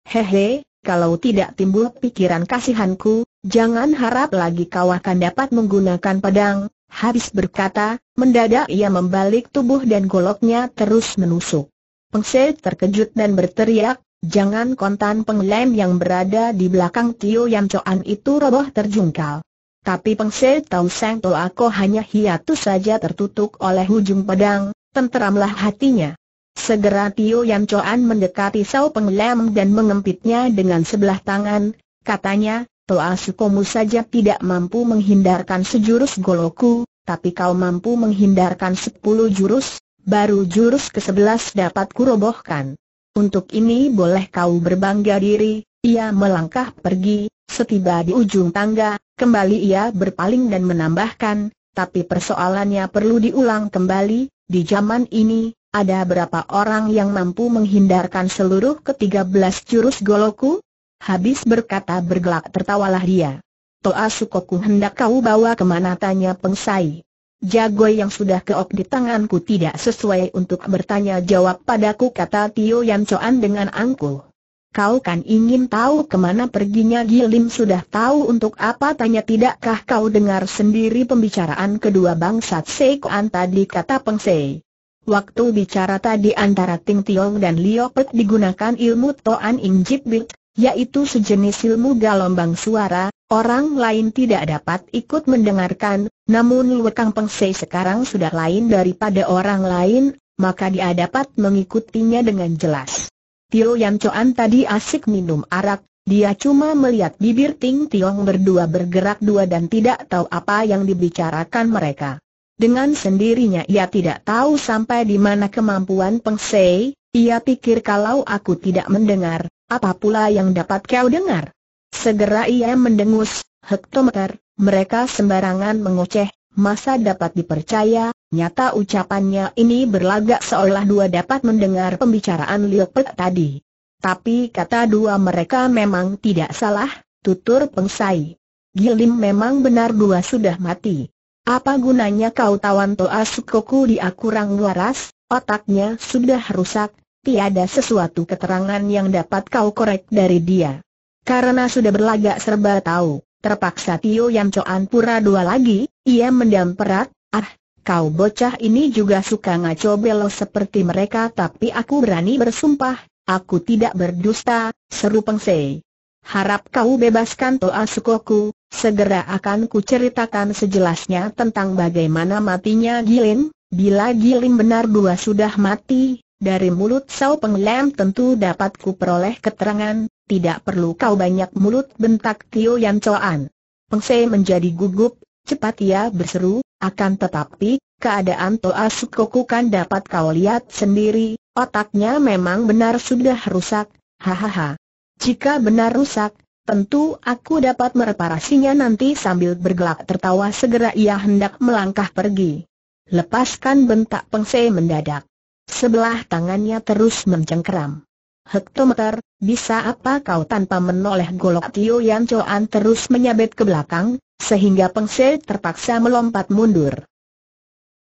Hehe, kalau tidak timbul pikiran kasihanku, jangan harap lagi kau akan dapat menggunakan pedang, habis berkata, mendadak ia membalik tubuh dan goloknya terus menusuk. Se terkejut dan berteriak, jangan kontan penglem yang berada di belakang Tio Yam Coan itu roboh terjungkal. Tapi Se tahu Seng Toa Ako hanya hiatus saja tertutup oleh hujung pedang, tenteramlah hatinya. Segera Tio Yam Coan mendekati Sao Penglem dan mengempitnya dengan sebelah tangan, katanya, Toa Sukomu saja tidak mampu menghindarkan sejurus goloku, tapi kau mampu menghindarkan sepuluh jurus, baru jurus ke-11 dapat kurobohkan. Untuk ini boleh kau berbangga diri, ia melangkah pergi, setiba di ujung tangga, kembali ia berpaling dan menambahkan, tapi persoalannya perlu diulang kembali, di zaman ini, ada berapa orang yang mampu menghindarkan seluruh ke-13 jurus goloku? Habis berkata bergelak tertawalah dia. Toa Sukoku hendak kau bawa kemana tanya pengsai. Jago yang sudah keok di tanganku tidak sesuai untuk bertanya jawab padaku kata Tio Yan coan dengan angkuh. Kau kan ingin tahu kemana perginya Gilim sudah tahu untuk apa tanya tidakkah kau dengar sendiri pembicaraan kedua bangsa Sekoan tadi kata Peng Sei. Waktu bicara tadi antara Ting Tiong dan Lio digunakan ilmu Toan Ing Bit, yaitu sejenis ilmu galombang suara, Orang lain tidak dapat ikut mendengarkan, namun Lue Kang Peng Sei sekarang sudah lain daripada orang lain, maka dia dapat mengikutinya dengan jelas. Tio Yan Choan tadi asik minum arak, dia cuma melihat bibir Ting Tiong berdua bergerak dua dan tidak tahu apa yang dibicarakan mereka. Dengan sendirinya ia tidak tahu sampai di mana kemampuan Peng Sei, ia pikir kalau aku tidak mendengar, apa pula yang dapat kau dengar? Segera ia mendengus, hektometer, mereka sembarangan mengoceh, masa dapat dipercaya, nyata ucapannya ini berlagak seolah dua dapat mendengar pembicaraan Liopet tadi. Tapi kata dua mereka memang tidak salah, tutur pengsai. Gilim memang benar dua sudah mati. Apa gunanya kau tawan Toa Sukoku dia kurang waras, otaknya sudah rusak, tiada sesuatu keterangan yang dapat kau korek dari dia. Karena sudah berlagak serba tahu, terpaksa Tio yang Coan pura dua lagi, ia mendam perat, ah, kau bocah ini juga suka ngaco belo seperti mereka tapi aku berani bersumpah, aku tidak berdusta, seru pengsei. Harap kau bebaskan Toa Sukoku, segera akan kuceritakan sejelasnya tentang bagaimana matinya Gilin, bila Gilin benar dua sudah mati, dari mulut Sao penglem tentu dapat kuperoleh keterangan, tidak perlu kau banyak mulut bentak Tio Yan Choan. Peng Se menjadi gugup, cepat ia berseru, akan tetapi, keadaan Toa Sukoku kan dapat kau lihat sendiri, otaknya memang benar sudah rusak, hahaha. Jika benar rusak, tentu aku dapat mereparasinya nanti sambil bergelak tertawa segera ia hendak melangkah pergi. Lepaskan bentak Peng Se mendadak. Sebelah tangannya terus mencengkeram. Hektometer, bisa apa kau tanpa menoleh golok Tio Yan Choan terus menyabet ke belakang, sehingga Pengse terpaksa melompat mundur.